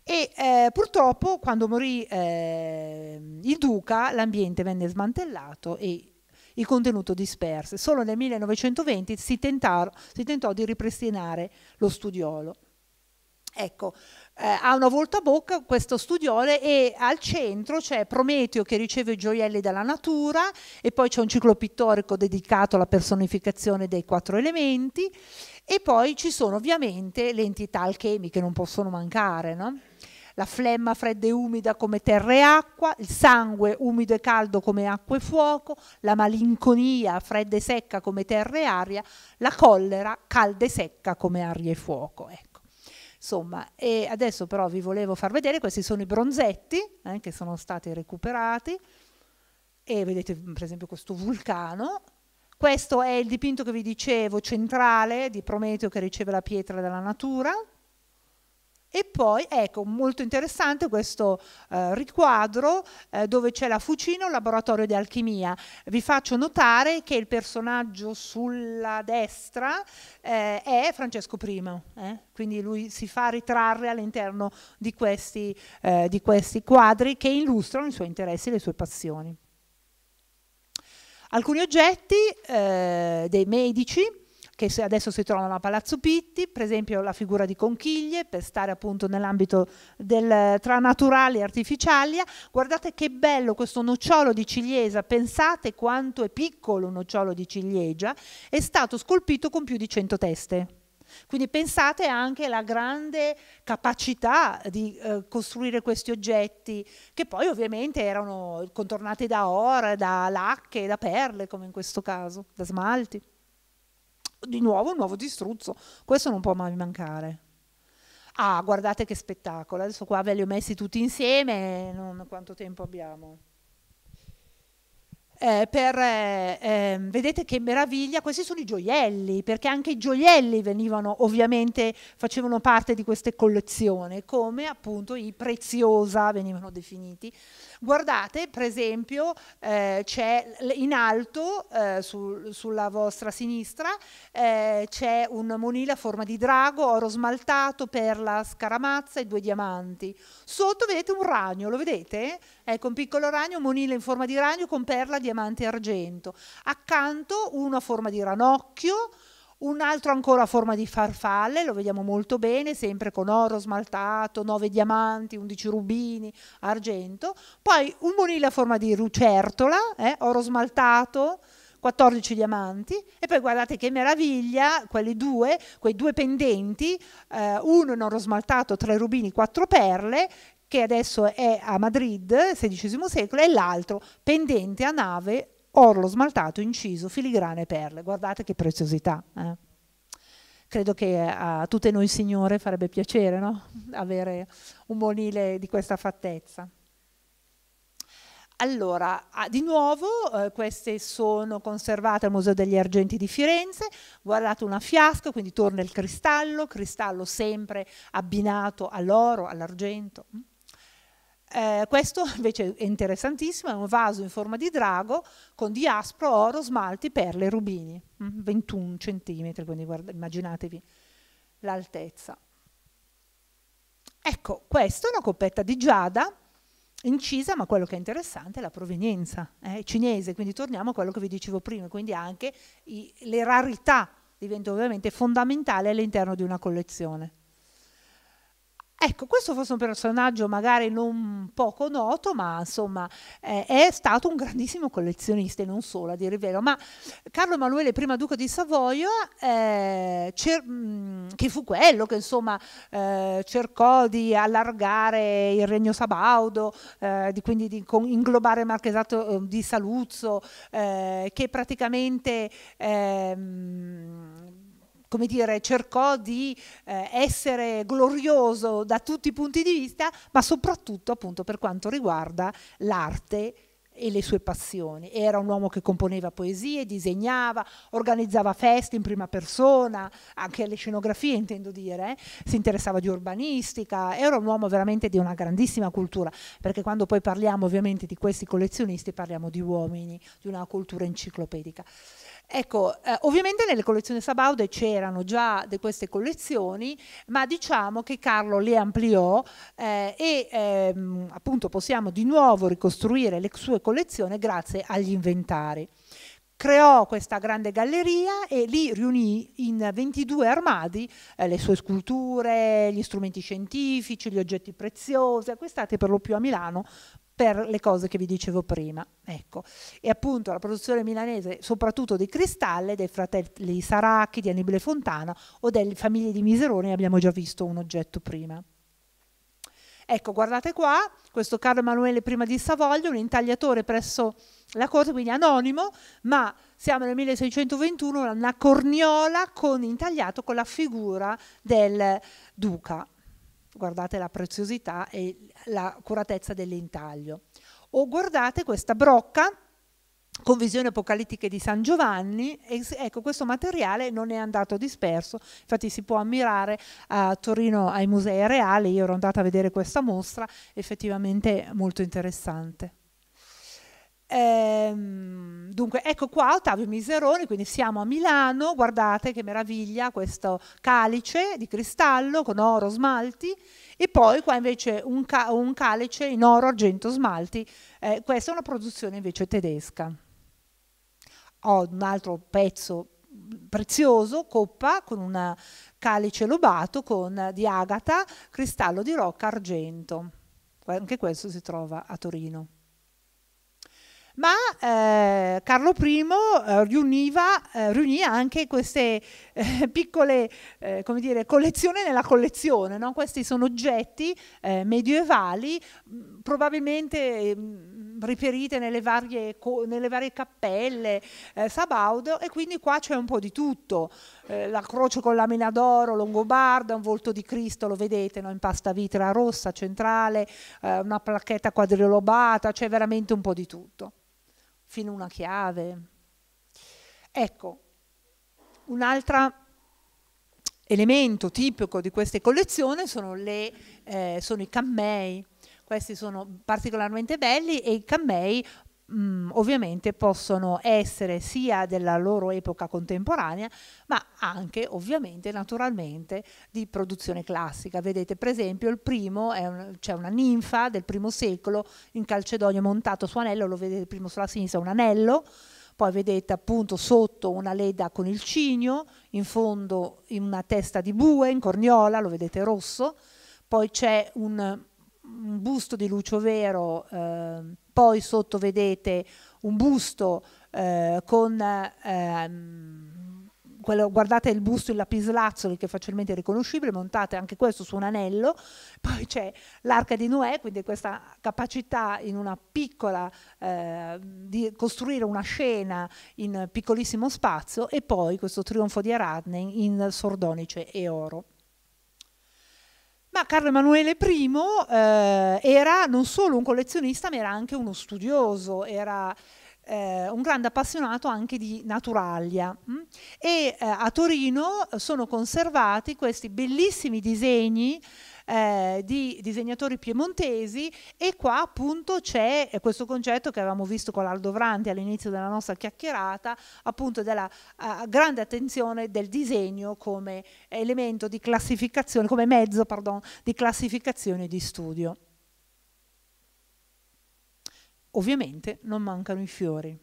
E eh, purtroppo quando morì eh, il duca l'ambiente venne smantellato e il contenuto disperse. Solo nel 1920 si, tentar- si tentò di ripristinare lo studiolo. Ecco, eh, ha una volta a bocca questo studiole e al centro c'è Prometeo che riceve i gioielli dalla natura e poi c'è un ciclo pittorico dedicato alla personificazione dei quattro elementi e poi ci sono ovviamente le entità alchemiche, non possono mancare, no? la flemma fredda e umida come terra e acqua, il sangue umido e caldo come acqua e fuoco, la malinconia fredda e secca come terra e aria, la collera calda e secca come aria e fuoco. Ecco. Insomma, e adesso però vi volevo far vedere, questi sono i bronzetti eh, che sono stati recuperati e vedete per esempio questo vulcano. Questo è il dipinto che vi dicevo centrale di Prometeo che riceve la pietra dalla natura e poi, ecco, molto interessante questo eh, riquadro eh, dove c'è la fucina, un laboratorio di alchimia. Vi faccio notare che il personaggio sulla destra eh, è Francesco I, eh? quindi lui si fa ritrarre all'interno di, eh, di questi quadri che illustrano i suoi interessi e le sue passioni alcuni oggetti eh, dei medici che adesso si trovano a Palazzo Pitti, per esempio la figura di conchiglie, per stare appunto nell'ambito del, tra naturali e artificiali. Guardate che bello questo nocciolo di ciliegia, pensate quanto è piccolo un nocciolo di ciliegia, è stato scolpito con più di 100 teste. Quindi pensate anche alla grande capacità di eh, costruire questi oggetti, che poi ovviamente erano contornati da oro, da lacche, da perle, come in questo caso, da smalti di nuovo un nuovo distruzzo. Questo non può mai mancare. Ah, guardate che spettacolo. Adesso qua ve li ho messi tutti insieme, non quanto tempo abbiamo. Eh, per, eh, eh, vedete che meraviglia, questi sono i gioielli, perché anche i gioielli venivano ovviamente, facevano parte di queste collezioni, come appunto i preziosa venivano definiti. Guardate, per esempio, eh, c'è in alto eh, su, sulla vostra sinistra eh, c'è un monile a forma di drago, oro smaltato, perla scaramazza e due diamanti. Sotto vedete un ragno, lo vedete? Ecco, un piccolo ragno, un monile in forma di ragno con perla, diamante e argento. Accanto uno a forma di ranocchio, un altro ancora a forma di farfalle, lo vediamo molto bene, sempre con oro smaltato, 9 diamanti, 11 rubini, argento, poi un monile a forma di lucertola, eh, oro smaltato, 14 diamanti e poi guardate che meraviglia, quelli due, quei due pendenti, eh, uno in oro smaltato, 3 rubini, 4 perle, che adesso è a Madrid, XVI secolo, e l'altro pendente a nave orlo smaltato inciso, filigrane e perle. Guardate che preziosità. Eh? Credo che a tutte noi signore farebbe piacere no? avere un monile di questa fattezza. Allora, di nuovo, eh, queste sono conservate al Museo degli Argenti di Firenze, guardate una fiasca, quindi torna il cristallo, cristallo sempre abbinato all'oro, all'argento. Mm. Eh, questo invece è interessantissimo, è un vaso in forma di drago con diaspro, oro, smalti, perle, rubini, 21 mm, centimetri, quindi guarda, immaginatevi l'altezza. Ecco, questa è una coppetta di giada incisa, ma quello che è interessante è la provenienza eh, cinese, quindi torniamo a quello che vi dicevo prima, quindi anche i, le rarità diventano ovviamente fondamentali all'interno di una collezione. Ecco, questo fosse un personaggio magari non poco noto, ma insomma eh, è stato un grandissimo collezionista e non solo, a dire il vero. Ma Carlo Emanuele, prima duca di Savoia, eh, mh, che fu quello che insomma eh, cercò di allargare il regno sabaudo, eh, di, quindi di inglobare il marchesato eh, di Saluzzo, eh, che praticamente... Mh, ehm, come dire, cercò di eh, essere glorioso da tutti i punti di vista, ma soprattutto appunto per quanto riguarda l'arte e le sue passioni. Era un uomo che componeva poesie, disegnava, organizzava feste in prima persona, anche le scenografie intendo dire, eh? si interessava di urbanistica, era un uomo veramente di una grandissima cultura, perché quando poi parliamo ovviamente di questi collezionisti parliamo di uomini, di una cultura enciclopedica. Ecco, eh, ovviamente nelle collezioni Sabaude c'erano già di queste collezioni, ma diciamo che Carlo le ampliò eh, e ehm, appunto possiamo di nuovo ricostruire le sue collezioni grazie agli inventari creò questa grande galleria e lì riunì in 22 armadi eh, le sue sculture, gli strumenti scientifici, gli oggetti preziosi, acquistati per lo più a Milano, per le cose che vi dicevo prima. Ecco. E appunto la produzione milanese, soprattutto dei Cristalle, dei fratelli Saracchi, di Annibale Fontana o delle famiglie di Miseroni, abbiamo già visto un oggetto prima. Ecco, guardate qua, questo Carlo Emanuele I di Savoglio, un intagliatore presso la corte, quindi anonimo, ma siamo nel 1621, una corniola con intagliato con la figura del duca guardate la preziosità e l'accuratezza dell'intaglio. O guardate questa brocca con visioni apocalittiche di San Giovanni, ecco questo materiale non è andato disperso, infatti si può ammirare a Torino ai Musei Reali, io ero andata a vedere questa mostra, effettivamente molto interessante. Ehm, dunque, ecco qua Ottavio Miseroni, quindi siamo a Milano, guardate che meraviglia questo calice di cristallo con oro, smalti e poi qua invece un, ca un calice in oro, argento, smalti. Eh, questa è una produzione invece tedesca. Ho un altro pezzo prezioso, coppa con un calice lobato con, eh, di agata, cristallo di rocca, argento. Anche questo si trova a Torino ma eh, Carlo I eh, riuniva, eh, riuniva, anche queste eh, piccole eh, dire, collezioni nella collezione. No? Questi sono oggetti eh, medievali, mm, probabilmente mh, mm, reperite nelle varie, nelle varie cappelle, Sabaudo, e quindi qua c'è un po' di tutto. la croce con lamina d'oro, longobarda, un volto di Cristo, lo vedete, no? in pasta vitra rossa centrale, una placchetta quadrilobata, c'è veramente un po' di tutto fino una chiave. Ecco, un altro elemento tipico di queste collezioni sono, le, eh, sono i cammei. Questi sono particolarmente belli e i cammei mh, mm, ovviamente possono essere sia della loro epoca contemporanea, ma anche ovviamente naturalmente di produzione classica. Vedete per esempio il primo, un, c'è una ninfa del primo secolo in Calcedonio montato su anello, lo vedete primo sulla sinistra un anello, poi vedete appunto sotto una leda con il cigno, in fondo una testa di bue in corniola, lo vedete rosso, poi c'è un, un busto di Lucio Vero, eh, poi sotto vedete un busto eh, con... Ehm, quello, guardate il busto in lapislazzoli che è facilmente riconoscibile, montate anche questo su un anello, poi c'è l'arca di Noè, quindi questa capacità in una piccola eh, di costruire una scena in piccolissimo spazio e poi questo trionfo di Aradne in sordonice e oro. Ma Carlo Emanuele I eh, era non solo un collezionista, ma era anche uno studioso, era eh, un grande appassionato anche di naturalia. Mh? Mm? E eh, a Torino sono conservati questi bellissimi disegni eh, di disegnatori piemontesi e qua appunto c'è eh, questo concetto che avevamo visto con Aldo Vranti all'inizio della nostra chiacchierata, appunto della uh, grande attenzione del disegno come elemento di classificazione, come mezzo pardon, di classificazione di studio. Ovviamente non mancano i fiori.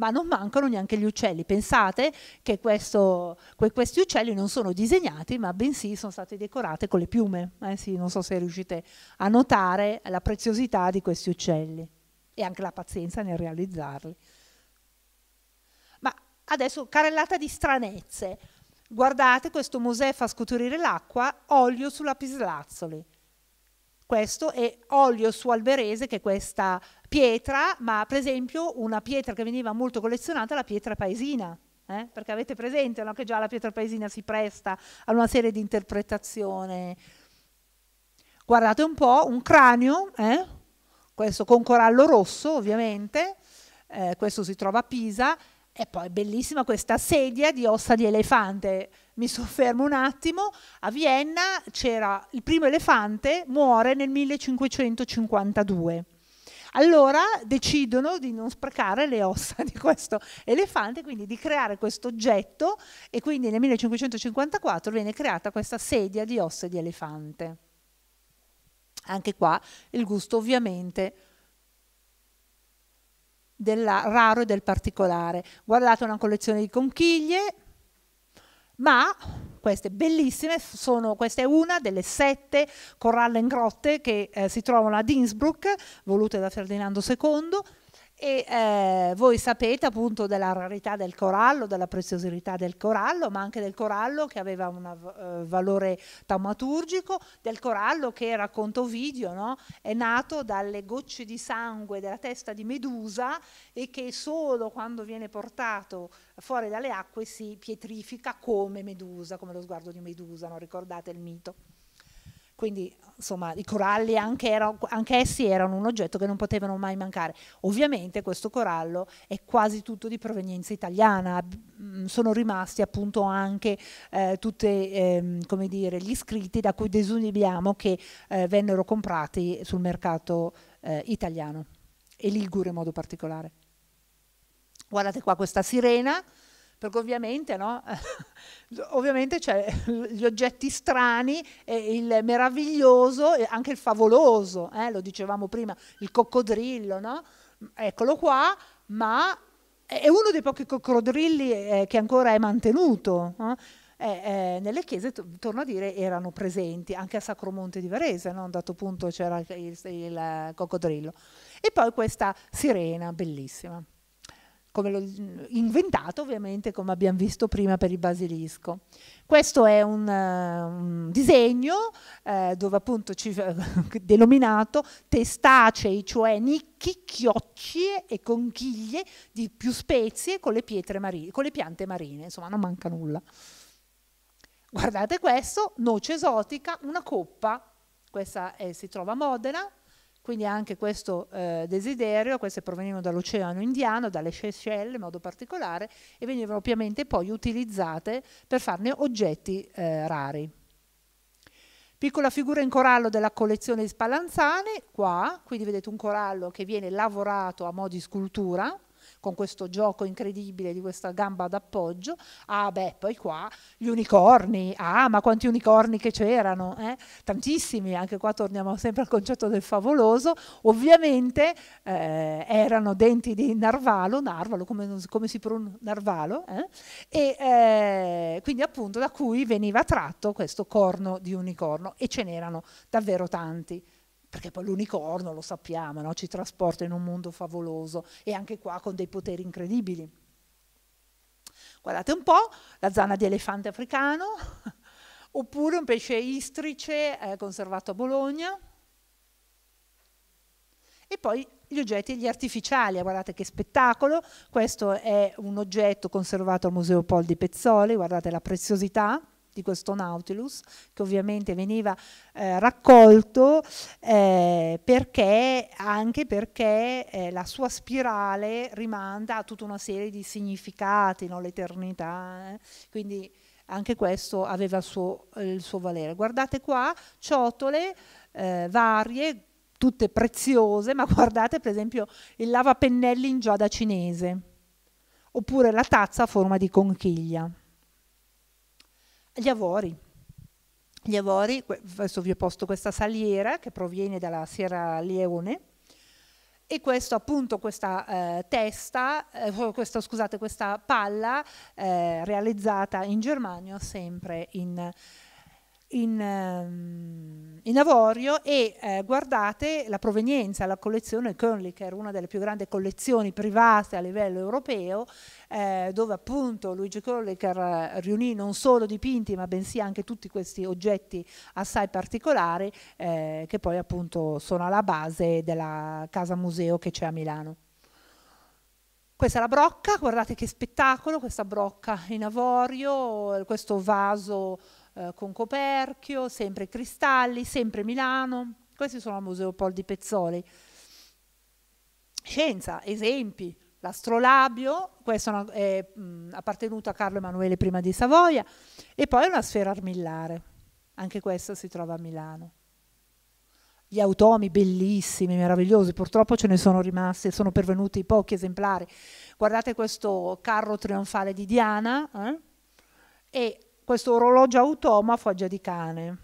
ma non mancano neanche gli uccelli. Pensate che questo, que questi uccelli non sono disegnati, ma bensì sono stati decorati con le piume. Eh sì, non so se riuscite a notare la preziosità di questi uccelli e anche la pazienza nel realizzarli. Ma adesso carellata di stranezze. Guardate, questo museo fa scuturire l'acqua, olio su lapislazzoli. questo è olio su alberese che è questa pietra, ma per esempio una pietra che veniva molto collezionata la pietra paesina. Eh? Perché avete presente no? che già la pietra paesina si presta a una serie di interpretazioni. Guardate un po', un cranio, eh? questo con corallo rosso ovviamente, eh, questo si trova a Pisa, e poi bellissima questa sedia di ossa di elefante. Mi soffermo un attimo. A Vienna c'era il primo elefante, muore nel 1552. Allora decidono di non sprecare le ossa di questo elefante, quindi di creare questo oggetto e quindi nel 1554 viene creata questa sedia di ossa di elefante. Anche qua il gusto ovviamente del raro e del particolare. Guardate una collezione di conchiglie, ma queste bellissime, sono, questa è una delle sette corallengrotte che eh, si trovano ad Innsbruck, volute da Ferdinando II, e eh, voi sapete appunto della rarità del corallo, della preziosità del corallo, ma anche del corallo che aveva un uh, valore taumaturgico, del corallo che, racconto Ovidio, no? è nato dalle gocce di sangue della testa di Medusa e che solo quando viene portato fuori dalle acque si pietrifica come Medusa, come lo sguardo di Medusa, non ricordate il mito. Quindi insomma i coralli anche ero, anch'essi erano un oggetto che non potevano mai mancare. Ovviamente questo corallo è quasi tutto di provenienza italiana, mm, sono rimasti appunto anche eh, tutti eh, gli scritti da cui desuliamo che eh, vennero comprati sul mercato eh, italiano e ligure in modo particolare. Guardate qua questa sirena, perché ovviamente, no? ovviamente c'è gli oggetti strani, eh, il meraviglioso e anche il favoloso, eh, lo dicevamo prima, il coccodrillo, no? eccolo qua, ma è uno dei pochi coccodrilli eh, che ancora è mantenuto. Eh, eh, nelle chiese, torno a dire, erano presenti, anche a Sacromonte di Varese, no? a un dato punto c'era il, il, il eh, coccodrillo. E poi questa sirena bellissima come lo, inventato ovviamente come abbiamo visto prima per il basilisco. Questo è un, uh, un disegno eh, dove appunto ci, denominato testacei, cioè nicchi, chioccie e conchiglie di più spezie con le, marine, con le piante marine, insomma non manca nulla. Guardate questo, noce esotica, una coppa, questa è, si trova a Modena, quindi anche questo eh, desiderio, queste provenivano dall'Oceano Indiano, dalle Seychelles in modo particolare, e venivano ovviamente poi utilizzate per farne oggetti eh, rari. Piccola figura in corallo della collezione di Spallanzani, qua, quindi vedete un corallo che viene lavorato a mo' di scultura, con questo gioco incredibile di questa gamba d'appoggio, ah beh, poi qua gli unicorni, ah ma quanti unicorni che c'erano, eh? tantissimi, anche qua torniamo sempre al concetto del favoloso, ovviamente eh, erano denti di narvalo, narvalo come, come si pronuncia, narvalo, eh? e eh, quindi appunto da cui veniva tratto questo corno di unicorno e ce n'erano davvero tanti perché poi l'unicorno, lo sappiamo, no? ci trasporta in un mondo favoloso e anche qua con dei poteri incredibili. Guardate un po', la zana di elefante africano, oppure un pesce istrice eh, conservato a Bologna, e poi gli oggetti e gli artificiali, eh, guardate che spettacolo, questo è un oggetto conservato al Museo Pol di Pezzoli, guardate la preziosità, di questo Nautilus, che ovviamente veniva eh, raccolto eh, perché, anche perché eh, la sua spirale rimanda a tutta una serie di significati, no? l'eternità, eh. quindi anche questo aveva il suo, il suo valore. Guardate qua, ciotole eh, varie, tutte preziose, ma guardate per esempio il lavapennelli in giada cinese, oppure la tazza a forma di conchiglia. Gli avori. Gli avori, adesso vi ho posto questa saliera che proviene dalla Sierra Leone e questo appunto questa eh, testa, eh, oh, questa, scusate, questa palla eh, realizzata in Germania sempre in, in, ehm, in avorio e eh, guardate la provenienza, la collezione Könli che era una delle più grandi collezioni private a livello europeo eh, dove appunto Luigi Kollecker eh, riunì non solo dipinti ma bensì anche tutti questi oggetti assai particolari eh, che poi appunto sono alla base della casa museo che c'è a Milano. Questa è la brocca, guardate che spettacolo, questa brocca in avorio, questo vaso eh, con coperchio, sempre cristalli, sempre Milano. Questi sono al Museo Pol di Pezzoli. Scienza, esempi, L'astrolabio, questo è appartenuto a Carlo Emanuele I di Savoia, e poi una sfera armillare, anche questa si trova a Milano. Gli automi bellissimi, meravigliosi, purtroppo ce ne sono rimasti, sono pervenuti pochi esemplari. Guardate questo carro trionfale di Diana eh? e questo orologio automa a foggia di cane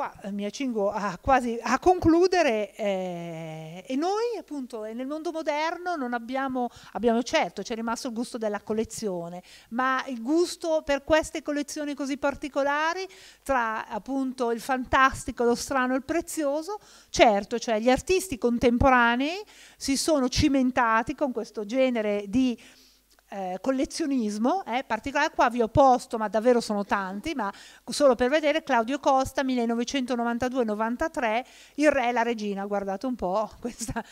qua eh, mi accingo a, quasi a concludere eh, e noi appunto eh, nel mondo moderno non abbiamo, abbiamo certo, c'è rimasto il gusto della collezione, ma il gusto per queste collezioni così particolari tra appunto il fantastico, lo strano e il prezioso, certo, cioè gli artisti contemporanei si sono cimentati con questo genere di eh, collezionismo eh, particolare, qua vi ho posto, ma davvero sono tanti, ma solo per vedere Claudio Costa 1992-93, il re e la regina, guardate un po' questa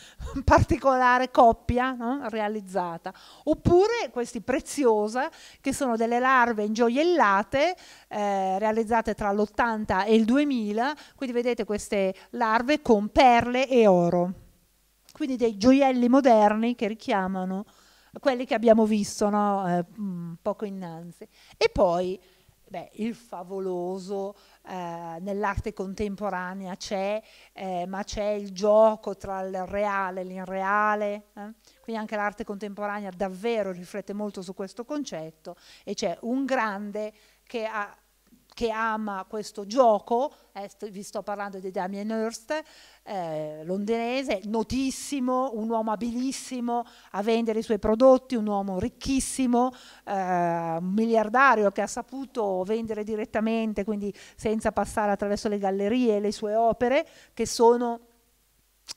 particolare coppia no? realizzata, oppure questi preziosa che sono delle larve ingioiellate eh, realizzate tra l'80 e il 2000, quindi vedete queste larve con perle e oro, quindi dei gioielli moderni che richiamano quelli che abbiamo visto no? eh, mm, poco innanzi. E poi beh, il favoloso eh, nell'arte contemporanea c'è, eh, ma c'è il gioco tra il reale e l'inreale. Eh? Quindi anche l'arte contemporanea davvero riflette molto su questo concetto e c'è un grande che ha che ama questo gioco, eh, vi sto parlando di Damien Hirst, eh, londinese, notissimo, un uomo abilissimo a vendere i suoi prodotti, un uomo ricchissimo, eh, un miliardario che ha saputo vendere direttamente, quindi senza passare attraverso le gallerie, le sue opere, che sono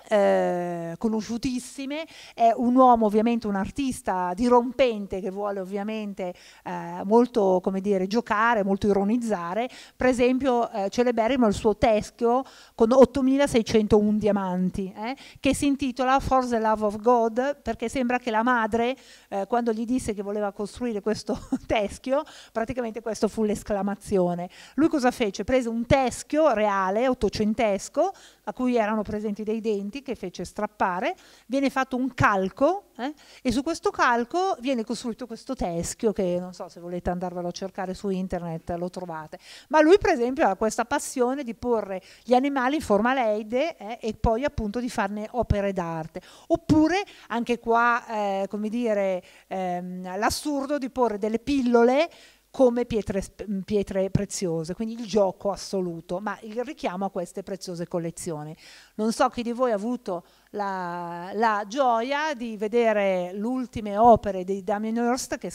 eh, conosciutissime, è un uomo ovviamente un artista dirompente che vuole ovviamente eh, molto come dire giocare, molto ironizzare, per esempio eh, celeberrimo il suo teschio con 8601 diamanti eh, che si intitola For the Love of God perché sembra che la madre eh, quando gli disse che voleva costruire questo teschio praticamente questo fu l'esclamazione. Lui cosa fece? Prese un teschio reale, ottocentesco, a cui erano presenti dei denti Parenti che fece strappare, viene fatto un calco eh, e su questo calco viene costruito questo teschio che non so se volete andarvelo a cercare su internet lo trovate, ma lui per esempio ha questa passione di porre gli animali in formaleide eh, e poi appunto di farne opere d'arte, oppure anche qua eh, come dire ehm, l'assurdo di porre delle pillole come pietre, mm, pietre, preziose, quindi il gioco assoluto, ma il richiamo a queste preziose collezioni. Non so chi di voi ha avuto la, la gioia di vedere le ultime opere di Damien Hirst che,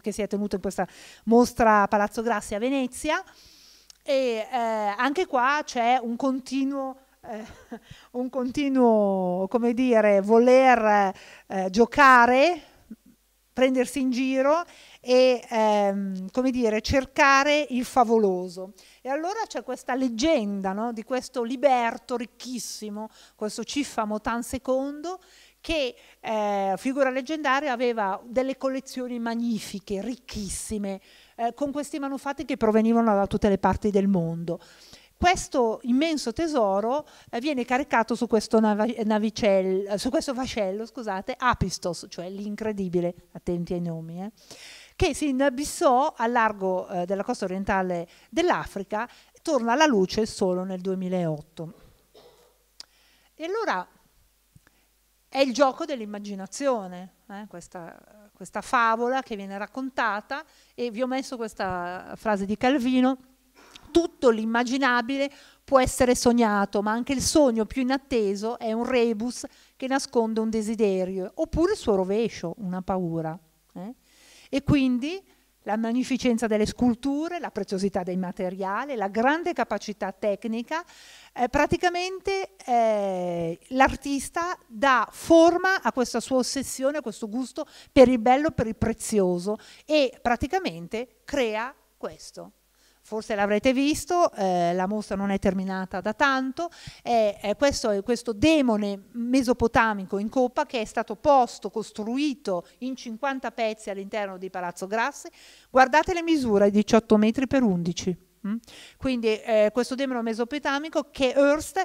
che, si è tenuto in questa mostra a Palazzo Grassi a Venezia e eh, anche qua c'è un continuo eh, un continuo, come dire, voler eh, giocare, prendersi in giro e ehm, come dire, cercare il favoloso. E allora c'è questa leggenda no, di questo liberto ricchissimo, questo Ciffa Motan II, che eh, figura leggendaria aveva delle collezioni magnifiche, ricchissime, eh, con questi manufatti che provenivano da tutte le parti del mondo. Questo immenso tesoro eh, viene caricato su questo, navicello, su questo vascello, scusate, Apistos, cioè l'incredibile, attenti ai nomi. Eh che si inabissò al largo eh, della costa orientale dell'Africa, torna alla luce solo nel 2008. E allora è il gioco dell'immaginazione, eh, questa, questa favola che viene raccontata e vi ho messo questa frase di Calvino, tutto l'immaginabile può essere sognato, ma anche il sogno più inatteso è un rebus che nasconde un desiderio, oppure il suo rovescio, una paura. Eh? E quindi la magnificenza delle sculture, la preziosità dei materiali, la grande capacità tecnica, eh, praticamente eh, l'artista dà forma a questa sua ossessione, a questo gusto per il bello, per il prezioso e praticamente crea questo. Forse l'avrete visto, eh, la mostra non è terminata da tanto, eh, eh, questo è questo demone mesopotamico in coppa che è stato posto, costruito in 50 pezzi all'interno di Palazzo Grassi. Guardate le misure, 18 metri per 11. Mm? Quindi eh, questo demone mesopotamico che Hearst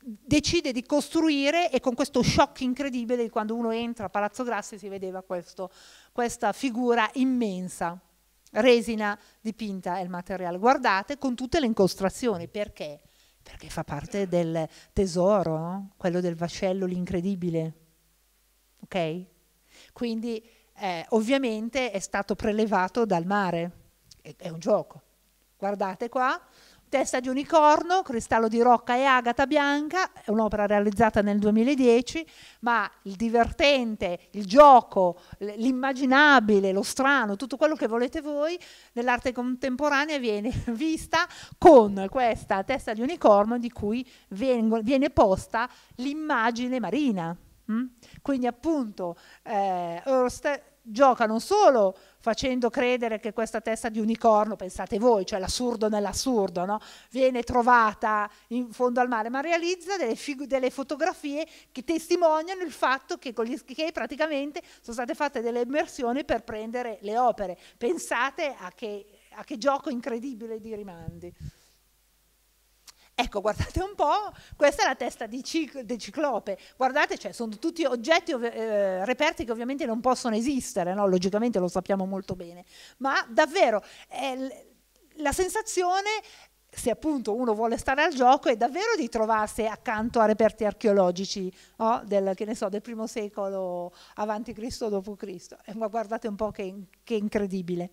decide di costruire e con questo shock incredibile quando uno entra a Palazzo Grassi si vedeva questo, questa figura immensa resina dipinta è il materiale. Guardate con tutte le incostrazioni, perché? Perché fa parte del tesoro, no? quello del vascello, l'incredibile. Ok? Quindi eh, ovviamente è stato prelevato dal mare, è, è un gioco. Guardate qua, Testa di unicorno, cristallo di rocca e agata bianca, è un'opera realizzata nel 2010, ma il divertente, il gioco, l'immaginabile, lo strano, tutto quello che volete voi, nell'arte contemporanea viene vista con questa testa di unicorno di cui viene posta l'immagine marina. Mm? Quindi appunto eh, Oerste gioca non solo facendo credere che questa testa di unicorno, pensate voi, cioè l'assurdo nell'assurdo, no? viene trovata in fondo al mare, ma realizza delle, delle, fotografie che testimoniano il fatto che con gli schichei praticamente sono state fatte delle immersioni per prendere le opere. Pensate a che, a che gioco incredibile di rimandi. Ecco, guardate un po', questa è la testa di, cic- di ciclope, guardate, cioè, sono tutti oggetti, ov- eh, reperti che ovviamente non possono esistere, no? logicamente lo sappiamo molto bene, ma davvero eh, la sensazione se appunto uno vuole stare al gioco, è davvero di trovarsi accanto a reperti archeologici no? del, so, del, primo secolo avanti Cristo, dopo Cristo. Eh, guardate un po' che, che incredibile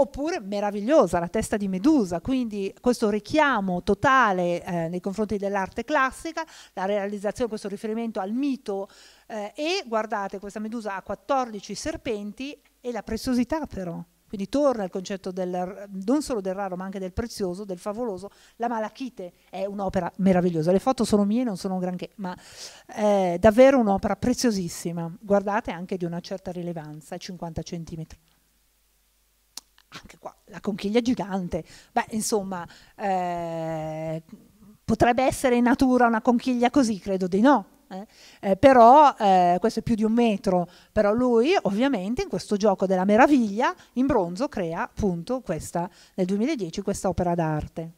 oppure meravigliosa la testa di Medusa, quindi questo richiamo totale eh, nei confronti dell'arte classica, la realizzazione, questo riferimento al mito eh, e guardate questa Medusa ha 14 serpenti e la preziosità però. Quindi torna al concetto del, non solo del raro, ma anche del prezioso, del favoloso. La Malachite è un'opera meravigliosa. Le foto sono mie, non sono granché, ma è eh, davvero un'opera preziosissima. Guardate anche di una certa rilevanza, 50 centimetri anche qua la conchiglia gigante, beh insomma eh, potrebbe essere in natura una conchiglia così, credo di no. Eh? Eh, però eh, questo è più di un metro, però lui ovviamente in questo gioco della meraviglia in bronzo crea appunto questa, nel 2010 questa opera d'arte.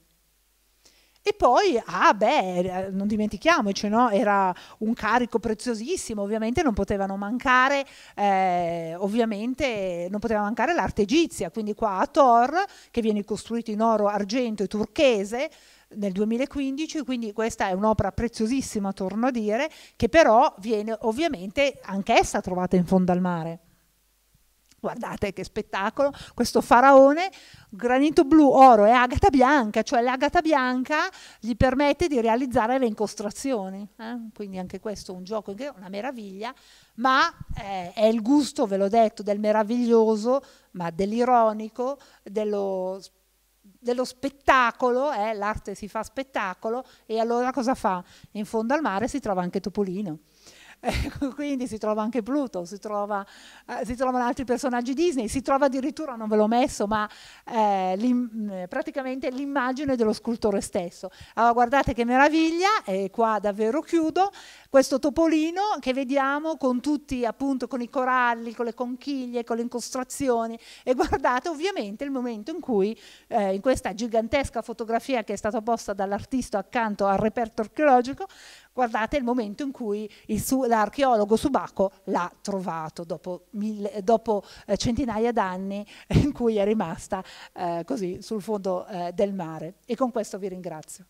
E poi, ah beh, eh, non dimentichiamoci, no? era un carico preziosissimo, ovviamente non potevano mancare, eh, ovviamente non poteva mancare l'arte egizia, quindi qua a Thor, che viene costruito in oro, argento e turchese, nel 2015, quindi questa è un'opera preziosissima, torno a dire, che però viene ovviamente anch'essa trovata in fondo al mare. Guardate che spettacolo, questo faraone, granito blu, oro e agata bianca, cioè l'agata bianca gli permette di realizzare le incostrazioni, eh? quindi anche questo è un gioco, una meraviglia, ma eh, è il gusto, ve l'ho detto, del meraviglioso, ma dell'ironico, dello, dello spettacolo, eh? l'arte si fa spettacolo e allora cosa fa? In fondo al mare si trova anche Topolino. Eh, quindi si trova anche Pluto, si, trova, eh, si, trovano altri personaggi Disney, si trova addirittura, non ve l'ho messo, ma eh, l'im, eh, praticamente l'immagine dello scultore stesso. Allora guardate che meraviglia, e qua davvero chiudo, questo topolino che vediamo con tutti appunto con i coralli, con le conchiglie, con le incostrazioni e guardate ovviamente il momento in cui eh, in questa gigantesca fotografia che è stata posta dall'artista accanto al reperto archeologico Guardate il momento in cui su, l'archeologo subacco l'ha trovato, dopo, mille, dopo eh, centinaia d'anni eh, in cui è rimasta eh, così sul fondo eh, del mare. E con questo vi ringrazio.